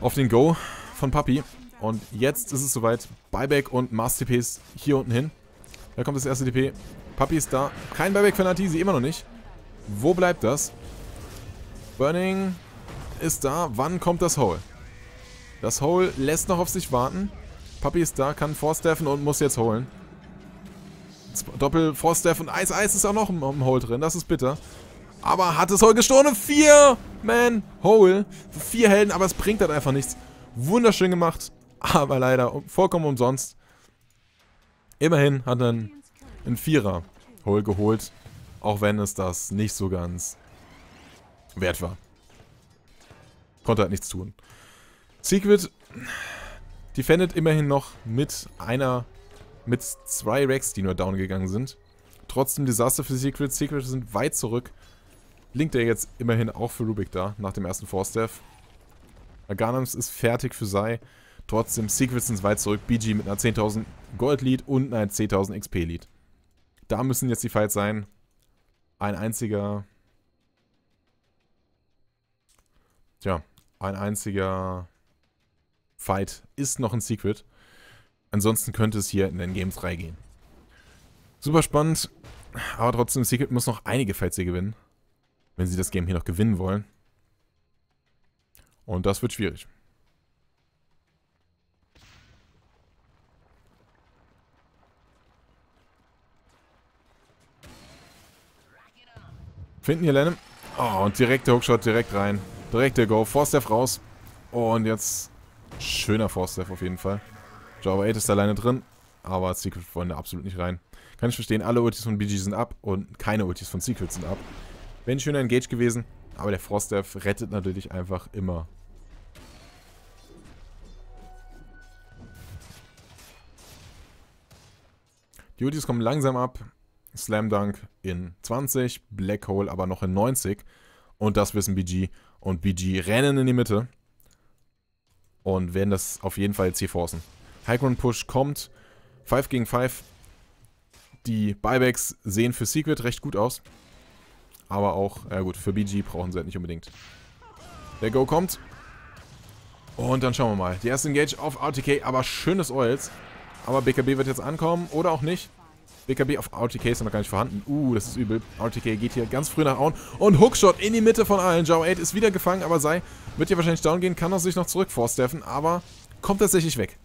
Speaker 1: auf den Go von Papi. Und jetzt ist es soweit. Buyback und Mars TPs hier unten hin. Da kommt das erste TP. Papi ist da. Kein Buyback von Artisi, immer noch nicht. Wo bleibt das? Burning ist da. Wann kommt das Hole? Das Hole lässt noch auf sich warten. Papi ist da, kann vorsteffen und muss jetzt holen. Doppel Forstaff und Eis Eis ist auch noch im, Hole drin. Das ist bitter. Aber hat es Hole gestohlen. Vier Man Hole. Vier Helden, aber es bringt halt einfach nichts. Wunderschön gemacht. Aber leider vollkommen umsonst. Immerhin hat er einen Vierer Hole geholt. Auch wenn es das nicht so ganz wert war. Konnte halt nichts tun. Secret defendet immerhin noch mit einer, mit zwei Racks, die nur down gegangen sind. Trotzdem Desaster für Secret. Secret sind weit zurück. Link der jetzt immerhin auch für Rubik da, nach dem ersten Force-Death. Aganams ist fertig für Sai. Trotzdem, Secret sind weit zurück. BG mit einer 10.000 Gold-Lead und einer 10.000 XP-Lead. Da müssen jetzt die Fights sein. Ein einziger... Tja, ein einziger Fight ist noch ein Secret. Ansonsten könnte es hier in den Game 3 gehen. Super spannend, aber trotzdem, Secret muss noch einige Fights hier gewinnen, wenn sie das Game hier noch gewinnen wollen. Und das wird schwierig. Finden hier Lennon. Oh, und direkt der Hookshot direkt rein. Direkt der Go. Force Forstef raus. Und jetzt Schöner Forstaff auf jeden Fall. Java 8 ist alleine drin, aber Secret wollen da absolut nicht rein. Kann ich verstehen, alle Ultis von BG sind ab und keine Ultis von Secret sind ab. Wäre ein schöner Engage gewesen, aber der Frostdeath rettet natürlich einfach immer. Die Ultis kommen langsam ab. Slam Dunk in 20, Black Hole aber noch in 90. Und das wissen BG. Und BG rennen in die Mitte und werden das auf jeden Fall jetzt hier forcen. Highground Push kommt. 5 gegen 5. Die Buybacks sehen für Secret recht gut aus. Aber auch, ja gut, für BG brauchen sie halt nicht unbedingt. Der Go kommt. Und dann schauen wir mal. Die erste Engage auf RTK, aber schönes Oils. Aber BKB wird jetzt ankommen oder auch nicht. BKB auf RTK ist noch gar nicht vorhanden. Uh, das ist übel. RTK geht hier ganz früh nach Auen. Und Hookshot in die Mitte von allen. Jao 8 ist wieder gefangen, aber sei, wird hier wahrscheinlich down gehen, kann auch sich noch zurück vorsteffen, aber kommt tatsächlich weg.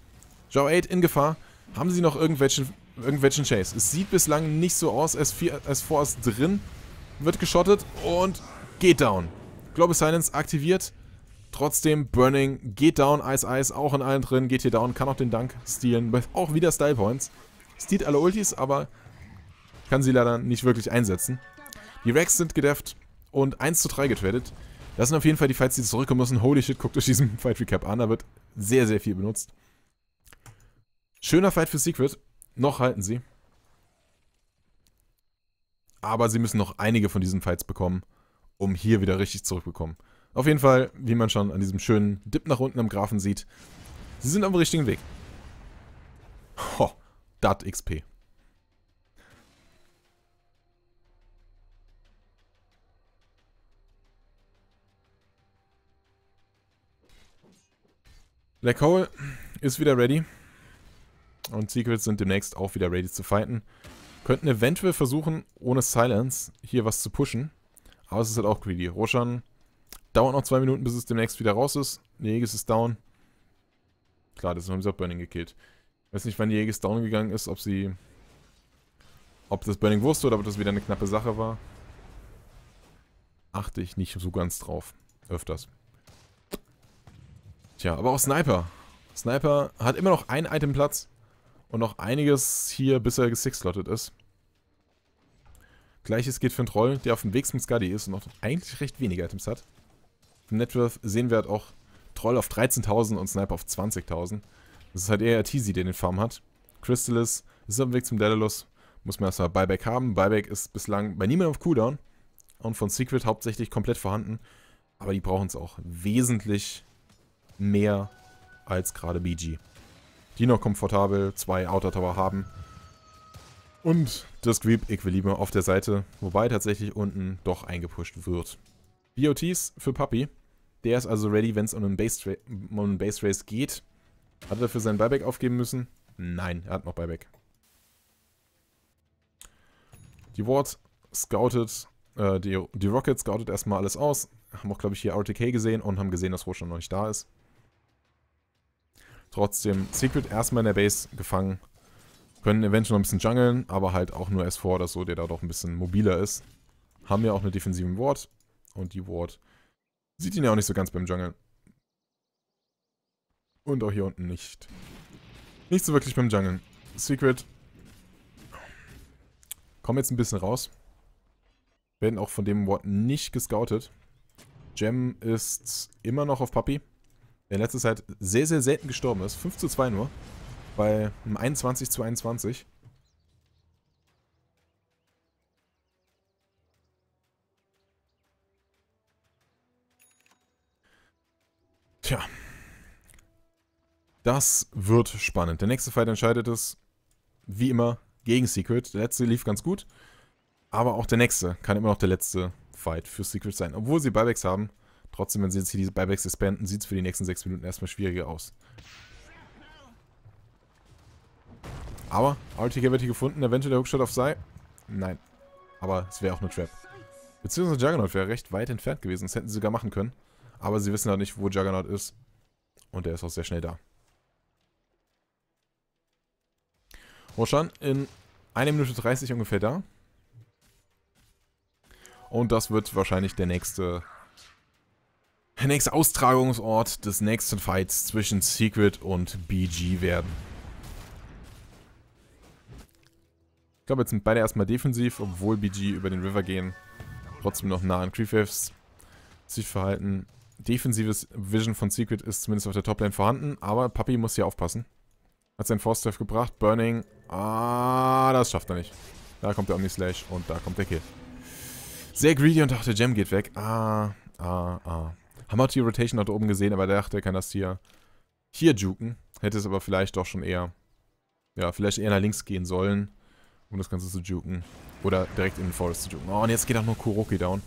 Speaker 1: Jao 8 in Gefahr. Haben sie noch irgendwelchen, irgendwelchen Chase? Es sieht bislang nicht so aus. S4, S4 ist drin, wird geschottet und geht down. Global Silence aktiviert. Trotzdem, Burning geht down, Ice Ice auch in allen drin, geht hier down, kann auch den Dank stehlen, auch wieder Style Points steht alle Ultis, aber kann sie leider nicht wirklich einsetzen. Die Rex sind gedefft und 1 zu 3 getradet. Das sind auf jeden Fall die Fights, die zurückkommen müssen. Holy shit, guckt euch diesen Fight Recap an. Da wird sehr, sehr viel benutzt. Schöner Fight für Secret. Noch halten sie. Aber sie müssen noch einige von diesen Fights bekommen, um hier wieder richtig zurückzukommen. Auf jeden Fall, wie man schon an diesem schönen Dip nach unten am Grafen sieht, sie sind auf dem richtigen Weg. Ho. XP. Black Hole ist wieder ready. Und Secrets sind demnächst auch wieder ready zu fighten. Könnten eventuell versuchen, ohne Silence hier was zu pushen. Aber es ist halt auch greedy. Roshan dauert noch zwei Minuten, bis es demnächst wieder raus ist. Negis ist down. Klar, das haben sie auch Burning gekillt. Weiß nicht, wann die Jäges down gegangen ist, ob sie... Ob das Burning wusste oder ob das wieder eine knappe Sache war. Achte ich nicht so ganz drauf. Öfters. Tja, aber auch Sniper. Sniper hat immer noch ein Item Platz. Und noch einiges hier, bis er gesixlottet ist. Gleiches geht für einen Troll, der auf dem Weg zum Scuddy ist und noch eigentlich recht wenige Items hat. Im Networth sehen wir halt auch Troll auf 13.000 und Sniper auf 20.000. Das ist halt eher Teasy, der den Farm hat. Crystalis ist auf dem Weg zum Daedalus. Muss man erstmal Buyback haben. Buyback ist bislang bei niemandem auf Cooldown. Und von Secret hauptsächlich komplett vorhanden. Aber die brauchen es auch wesentlich mehr als gerade BG. Die noch komfortabel zwei Outer Tower haben. Und das Greep Equilibrium auf der Seite, wobei tatsächlich unten doch eingepusht wird. BOTs für Puppy. Der ist also ready, wenn es um um einen Base Race geht. Hat er dafür sein Buyback aufgeben müssen? Nein, er hat noch Buyback. Die Ward scoutet, äh, die, die Rocket scoutet erstmal alles aus. Haben auch, glaube ich, hier RTK gesehen und haben gesehen, dass Roche noch nicht da ist. Trotzdem, Secret erstmal in der Base gefangen. Können eventuell noch ein bisschen jungeln, aber halt auch nur S4 oder so, der da doch ein bisschen mobiler ist. Haben ja auch eine defensiven Ward. Und die Ward sieht ihn ja auch nicht so ganz beim Jungeln. Und auch hier unten nicht. Nicht so wirklich beim Jungle. Secret. Komm jetzt ein bisschen raus. Werden auch von dem Wort nicht gescoutet. Gem ist immer noch auf Papi. Der in letzter Zeit sehr, sehr selten gestorben ist. 5 zu 2 nur. Bei einem 21 zu 21. Tja. Das wird spannend. Der nächste Fight entscheidet es, wie immer, gegen Secret. Der letzte lief ganz gut. Aber auch der nächste kann immer noch der letzte Fight für Secret sein. Obwohl sie Buybacks haben. Trotzdem, wenn sie jetzt hier diese Buybacks expanden, sieht es für die nächsten 6 Minuten erstmal schwieriger aus. Aber RTK wird hier gefunden. Eventuell der Hookshot auf Sai. Nein. Aber es wäre auch eine Trap. Beziehungsweise Juggernaut wäre recht weit entfernt gewesen. Das hätten sie sogar machen können. Aber sie wissen halt nicht, wo Juggernaut ist. Und der ist auch sehr schnell da. Roshan in 1 Minute 30 ungefähr da. Und das wird wahrscheinlich der nächste, der nächste Austragungsort des nächsten Fights zwischen Secret und BG werden. Ich glaube, jetzt sind beide erstmal defensiv, obwohl BG über den River gehen. Trotzdem noch nah an Creepwaves sich verhalten. Defensives Vision von Secret ist zumindest auf der Toplane vorhanden, aber Papi muss hier aufpassen. Hat seinen Force gebracht. Burning. Ah, das schafft er nicht. Da kommt der Omni-Slash und da kommt der Kill. Sehr greedy und dachte, Gem geht weg. Ah, ah, ah. Haben auch die Rotation dort oben gesehen, aber der dachte, er kann das hier, hier juken. Hätte es aber vielleicht doch schon eher, ja, vielleicht eher nach links gehen sollen, um das Ganze zu juken. Oder direkt in den Forest zu juken. Oh, und jetzt geht auch nur Kuroki down.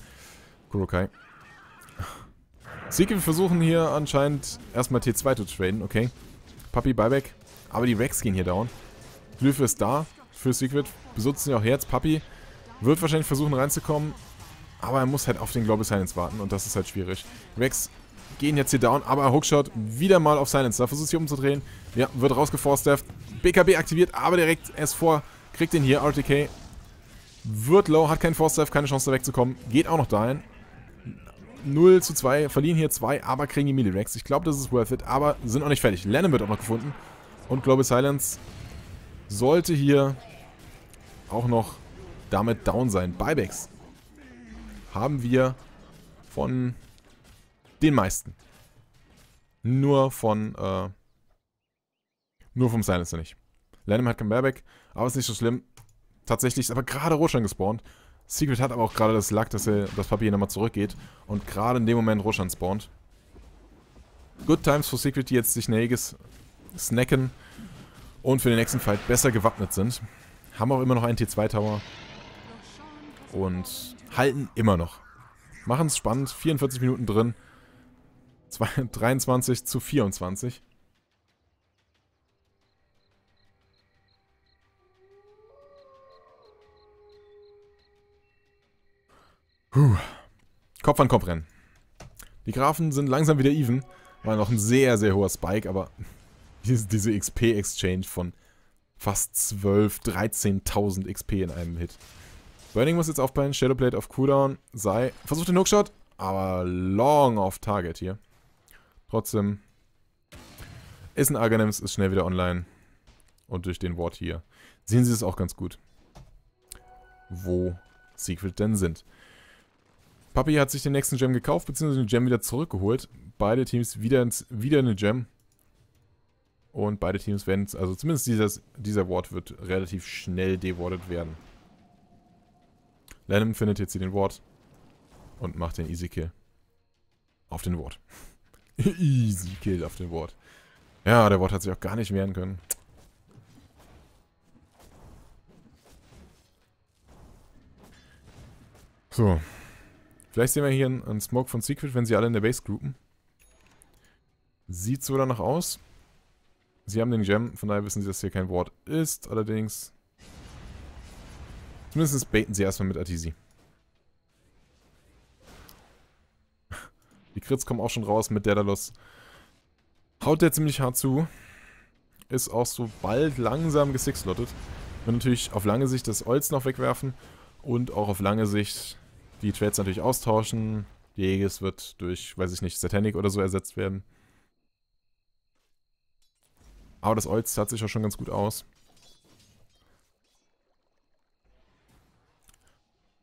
Speaker 1: Kurokai. Seeky, wir versuchen hier anscheinend erstmal T2 zu traden, okay. Papi, Buyback. Aber die Rex gehen hier down. Glyph ist da für Secret. Besitzen ja auch jetzt. Papi wird wahrscheinlich versuchen reinzukommen. Aber er muss halt auf den Global Silence warten. Und das ist halt schwierig. Rex gehen jetzt hier down. Aber Hookshot wieder mal auf Silence. Da versucht sich umzudrehen. Ja, wird rausgeforst. BKB aktiviert. Aber direkt S4 kriegt den hier. RTK wird low. Hat keinen Force keine Chance da wegzukommen. Geht auch noch dahin. 0 zu 2, verlieren hier 2, aber kriegen die Melee Rex. Ich glaube, das ist worth it, aber sind auch nicht fertig. Lennon wird auch noch gefunden. Und Global Silence sollte hier auch noch damit down sein. Buybacks haben wir von den meisten. Nur von, äh, nur vom Silencer nicht. Lenin hat kein Buyback, aber ist nicht so schlimm. Tatsächlich ist aber gerade Roshan gespawnt. Secret hat aber auch gerade das Luck, dass er das Papier nochmal zurückgeht und gerade in dem Moment Roshan spawnt. Good times for Secret, die jetzt sich Nagis snacken und für den nächsten Fight besser gewappnet sind. Haben auch immer noch einen T2-Tower und halten immer noch. Machen es spannend, 44 Minuten drin, 23 zu 24. Puh. Kopf an Kopf rennen. Die Grafen sind langsam wieder even. War noch ein sehr, sehr hoher Spike, aber diese XP-Exchange von fast 12, 13.000 XP in einem Hit. Burning muss jetzt aufpassen, Shadowblade auf Cooldown, sei, versucht den Hookshot, aber long off Target hier. Trotzdem ist ein Arganims, ist schnell wieder online und durch den Ward hier sehen sie es auch ganz gut, wo Secret denn sind. Papi hat sich den nächsten Gem gekauft, beziehungsweise den Gem wieder zurückgeholt. Beide Teams wieder, ins, wieder eine Gem. Und beide Teams werden, also zumindest dieses, dieser Ward wird relativ schnell dewordet werden. Lennon findet jetzt hier den Ward und macht den Easy Kill. Auf den Ward. Easy Kill auf den Ward. Ja, der Ward hat sich auch gar nicht wehren können. So. Vielleicht sehen wir hier einen Smoke von Secret, wenn sie alle in der Base groupen. Sieht so danach aus. Sie haben den Gem, von daher wissen sie, dass hier kein Wort ist. Allerdings... Zumindest baiten sie erstmal mit Artisi. Die Crits kommen auch schon raus mit Daedalus. Haut der ziemlich hart zu. Ist auch so bald langsam gesixlottet. Und natürlich auf lange Sicht das Olz noch wegwerfen. Und auch auf lange Sicht die Trades natürlich austauschen. Die Aegis wird durch, weiß ich nicht, Satanic oder so ersetzt werden. Aber das Olz zahlt sich ja schon ganz gut aus.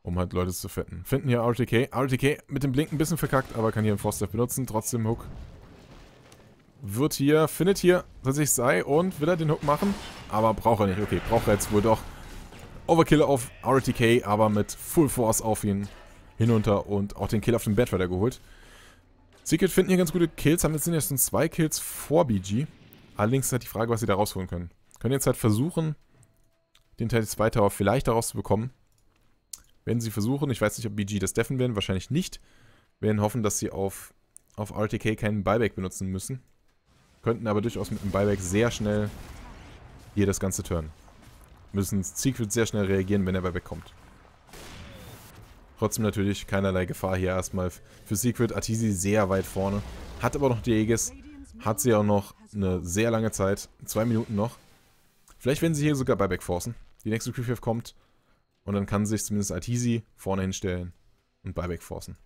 Speaker 1: Um halt Leute zu finden. Finden hier RTK. RTK mit dem Blinken ein bisschen verkackt, aber kann hier einen Frostdeath benutzen. Trotzdem Hook. Wird hier, findet hier dass ich Sei und will er den Hook machen? Aber braucht er nicht. Okay, braucht er jetzt wohl doch. Overkill auf RTK, aber mit Full Force auf ihn hinunter und auch den Kill auf dem Bett geholt. Secret finden hier ganz gute Kills, haben jetzt sind jetzt schon zwei Kills vor BG. Allerdings ist halt die Frage, was sie da rausholen können. Können jetzt halt versuchen, den Teil 2 Tower vielleicht daraus zu bekommen. Wenn sie versuchen, ich weiß nicht, ob BG das deffen werden, wahrscheinlich nicht. Werden hoffen, dass sie auf, auf RTK keinen Buyback benutzen müssen. Könnten aber durchaus mit einem Buyback sehr schnell hier das Ganze turnen. Müssen Secret sehr schnell reagieren, wenn er Buyback kommt. Trotzdem natürlich keinerlei Gefahr hier erstmal für Secret. Artisi sehr weit vorne. Hat aber noch die Aegis. Hat sie auch noch eine sehr lange Zeit. Zwei Minuten noch. Vielleicht werden sie hier sogar Buyback forcen. Die nächste q kommt und dann kann sich zumindest Altizi vorne hinstellen und Buyback forcen.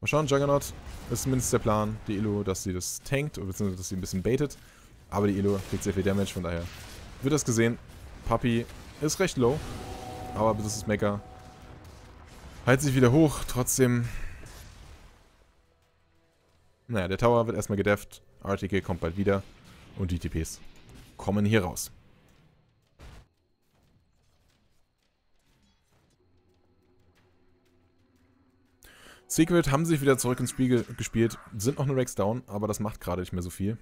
Speaker 1: Mal schauen, Juggernaut ist zumindest der Plan, die Elo, dass sie das tankt, beziehungsweise dass sie ein bisschen baitet. Aber die Elo kriegt sehr viel Damage, von daher wird das gesehen. Puppy ist recht low, aber das ist Mecha. Heilt sich wieder hoch, trotzdem... Naja, der Tower wird erstmal gedefft. Article kommt bald wieder und die TPs kommen hier raus. Secret haben sich wieder zurück ins Spiel gespielt, sind noch eine Rex down, aber das macht gerade nicht mehr so viel.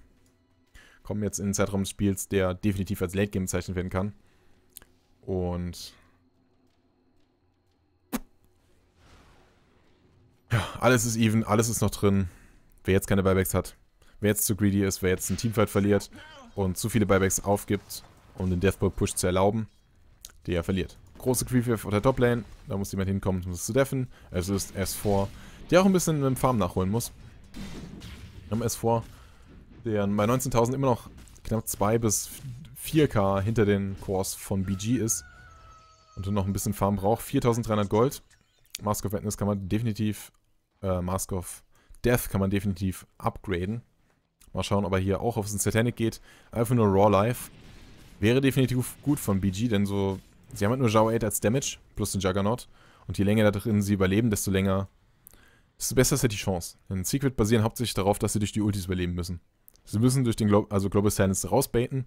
Speaker 1: Kommen jetzt in den Zeitraum des Spiels, der definitiv als Late Game bezeichnet werden kann. Und ja, alles ist even, alles ist noch drin. Wer jetzt keine Buybacks hat, Wer jetzt zu greedy ist, wer jetzt einen Teamfight verliert und zu viele Buybacks aufgibt, um den deathbolt push zu erlauben, der verliert. Große Creepwave auf der Toplane, da muss jemand hinkommen, um es zu deffen. Es ist S4, der auch ein bisschen mit dem Farm nachholen muss. Wir haben S4, der bei 19.000 immer noch knapp 2 bis 4k hinter den Cores von BG ist und noch ein bisschen Farm braucht. 4.300 Gold. Mask of Madness kann man definitiv, äh, Mask of Death kann man definitiv upgraden. Mal schauen, ob er hier auch auf den Satanic geht. Einfach nur Raw Life. Wäre definitiv gut von BG, denn so... Sie haben halt nur Zhao 8 als Damage, plus den Juggernaut. Und je länger da drin sie überleben, desto länger... desto besser ist halt die Chance. Denn Secret basieren hauptsächlich darauf, dass sie durch die Ultis überleben müssen. Sie müssen durch den Glo also Global Silence rausbaiten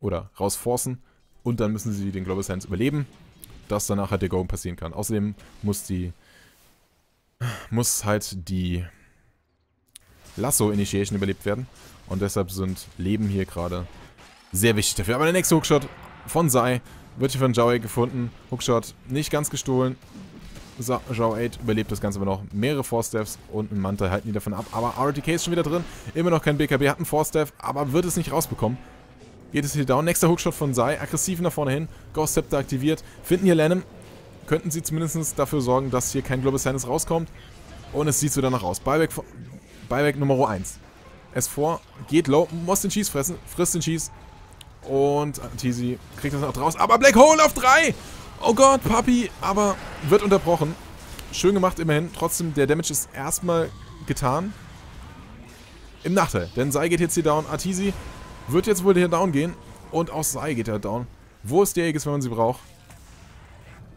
Speaker 1: oder rausforcen und dann müssen sie den Global Silence überleben, dass danach halt der Go passieren kann. Außerdem muss die muss halt die Lasso-Initiation überlebt werden. Und deshalb sind Leben hier gerade sehr wichtig dafür. Aber der nächste Hookshot von Sai wird hier von Zhao gefunden. Hookshot nicht ganz gestohlen. Zhao 8 überlebt das Ganze aber noch. Mehrere Force-Devs und ein Manta halten die davon ab. Aber RTK ist schon wieder drin. Immer noch kein BKB, hat einen Force-Dev, aber wird es nicht rausbekommen. Geht es hier down. Nächster Hookshot von Sai. Aggressiv nach vorne hin. Ghost Scepter aktiviert. Finden hier Lenem. Könnten sie zumindest dafür sorgen, dass hier kein Global Sinus rauskommt. Und es sieht so danach aus. Buyback von, Buyback Nummer 1. S4 geht low, muss den Cheese fressen, frisst den Cheese. Und äh, Tizi kriegt das noch raus. Aber Black Hole auf 3! Oh Gott, Papi, aber wird unterbrochen. Schön gemacht immerhin. Trotzdem, der Damage ist erstmal getan. Im Nachteil, denn Sai geht jetzt hier down. Atizi ah, wird jetzt wohl hier down gehen. Und auch Sai geht er halt down. Wo ist die Aegis, wenn man sie braucht?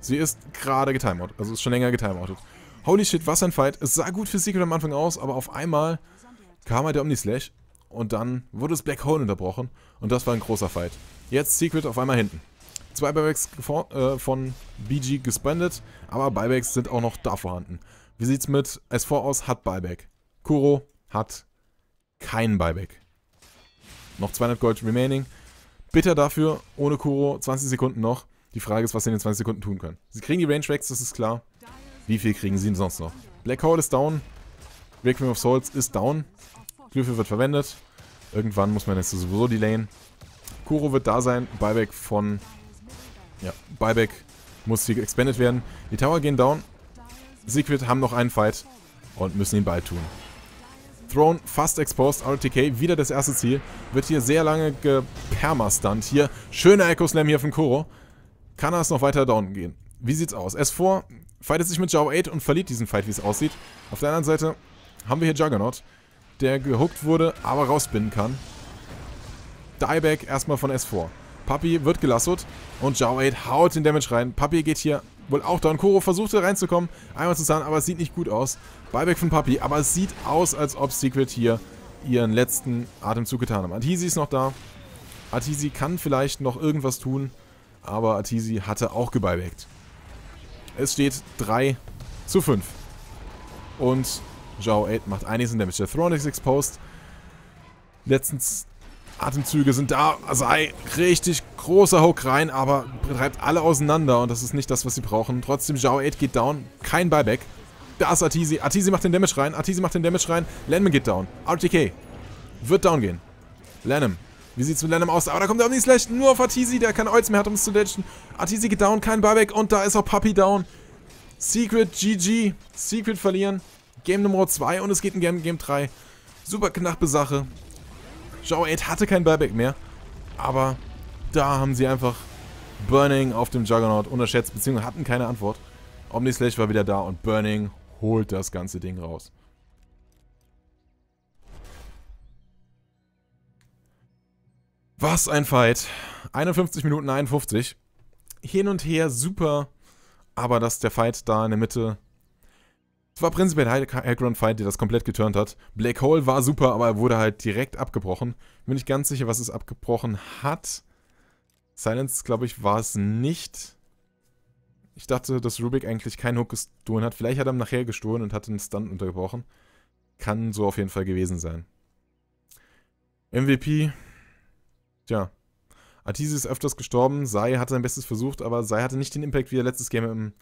Speaker 1: Sie ist gerade getimeout. Also ist schon länger getimeoutet. Holy shit, was ein Fight. Es sah gut für Secret am Anfang aus, aber auf einmal kam halt der Omnislash und dann wurde das Black Hole unterbrochen und das war ein großer Fight. Jetzt Secret auf einmal hinten. Zwei Buybacks äh, von BG gespendet, aber Buybacks sind auch noch da vorhanden. Wie sieht's mit S4 aus? Hat Buyback. Kuro hat keinen Buyback. Noch 200 Gold remaining. Bitter dafür, ohne Kuro, 20 Sekunden noch. Die Frage ist, was sie in den 20 Sekunden tun können. Sie kriegen die Range Racks, das ist klar. Wie viel kriegen sie denn sonst noch? Black Hole ist down. Requiem of Souls ist down. Glyphe wird verwendet. Irgendwann muss man jetzt sowieso delayen. Kuro wird da sein. Buyback von... Ja, Buyback muss hier expandet werden. Die Tower gehen down. Secret haben noch einen Fight und müssen ihn bald tun. Throne fast exposed, RTK, wieder das erste Ziel. Wird hier sehr lange gepermastunt. Hier, schöner Echo Slam hier von Kuro. Kann er es noch weiter down gehen? Wie sieht's aus? S4 fightet sich mit Jao 8 und verliert diesen Fight, wie es aussieht. Auf der anderen Seite haben wir hier Juggernaut, der gehuckt wurde, aber rausbinden kann. Dieback erstmal von S4. Papi wird gelastet und Jao 8 haut den Damage rein. Papi geht hier wohl auch down. Koro versucht hier reinzukommen, einmal zu zahlen, aber es sieht nicht gut aus. Buyback von Papi, aber es sieht aus, als ob Secret hier ihren letzten Atemzug getan haben. Atisi ist noch da. Atisi kann vielleicht noch irgendwas tun, aber Atisi hatte auch gebuybackt. Es steht 3 zu 5. Und Zhao 8 macht einiges in Damage. Der Throne ist exposed. Letztens Atemzüge sind da. Sei also richtig großer Hook rein, aber treibt alle auseinander und das ist nicht das, was sie brauchen. Trotzdem, Zhao 8 geht down. Kein Buyback. Da ist Artisi. Artisi macht den Damage rein. Artisi macht den Damage rein. Lenman geht down. RTK wird down gehen. Lenham wie sieht's mit Lennem aus? Aber da kommt der Omni-Slash nur auf Artisi. Der kann Oils mehr hat, um es zu ditchen. Artisi geht down, kein Buyback. Und da ist auch Puppy down. Secret GG. Secret verlieren. Game Nummer 2 und es geht in Game, Game 3. Super knappe Sache. Zhao 8 hatte kein Buyback mehr. Aber da haben sie einfach Burning auf dem Juggernaut unterschätzt, beziehungsweise hatten keine Antwort. Omnislash war wieder da und Burning holt das ganze Ding raus. Was ein Fight. 51 Minuten 51. Hin und her, super. Aber dass der Fight da in der Mitte... Es war prinzipiell ein Hackground-Fight, der das komplett geturnt hat. Black Hole war super, aber er wurde halt direkt abgebrochen. Bin ich ganz sicher, was es abgebrochen hat. Silence, glaube ich, war es nicht. Ich dachte, dass Rubik eigentlich keinen Hook gestohlen hat. Vielleicht hat er ihn nachher gestohlen und hat den Stunt unterbrochen. Kann so auf jeden Fall gewesen sein. MVP Tja. Artisi ist öfters gestorben, Sai hat sein Bestes versucht, aber Sai hatte nicht den Impact wie er letztes Game im,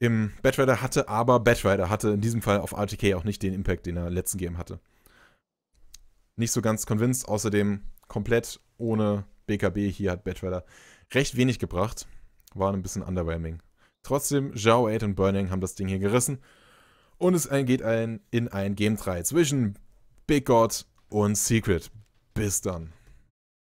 Speaker 1: im Batrider hatte, aber Batrider hatte in diesem Fall auf RTK auch nicht den Impact, den er im letzten Game hatte. Nicht so ganz convinced, außerdem komplett ohne BKB hier hat Batrider recht wenig gebracht. War ein bisschen underwhelming. Trotzdem, Zhao 8 und Burning haben das Ding hier gerissen. Und es geht ein, in ein Game 3 zwischen Big God und Secret. Bis dann.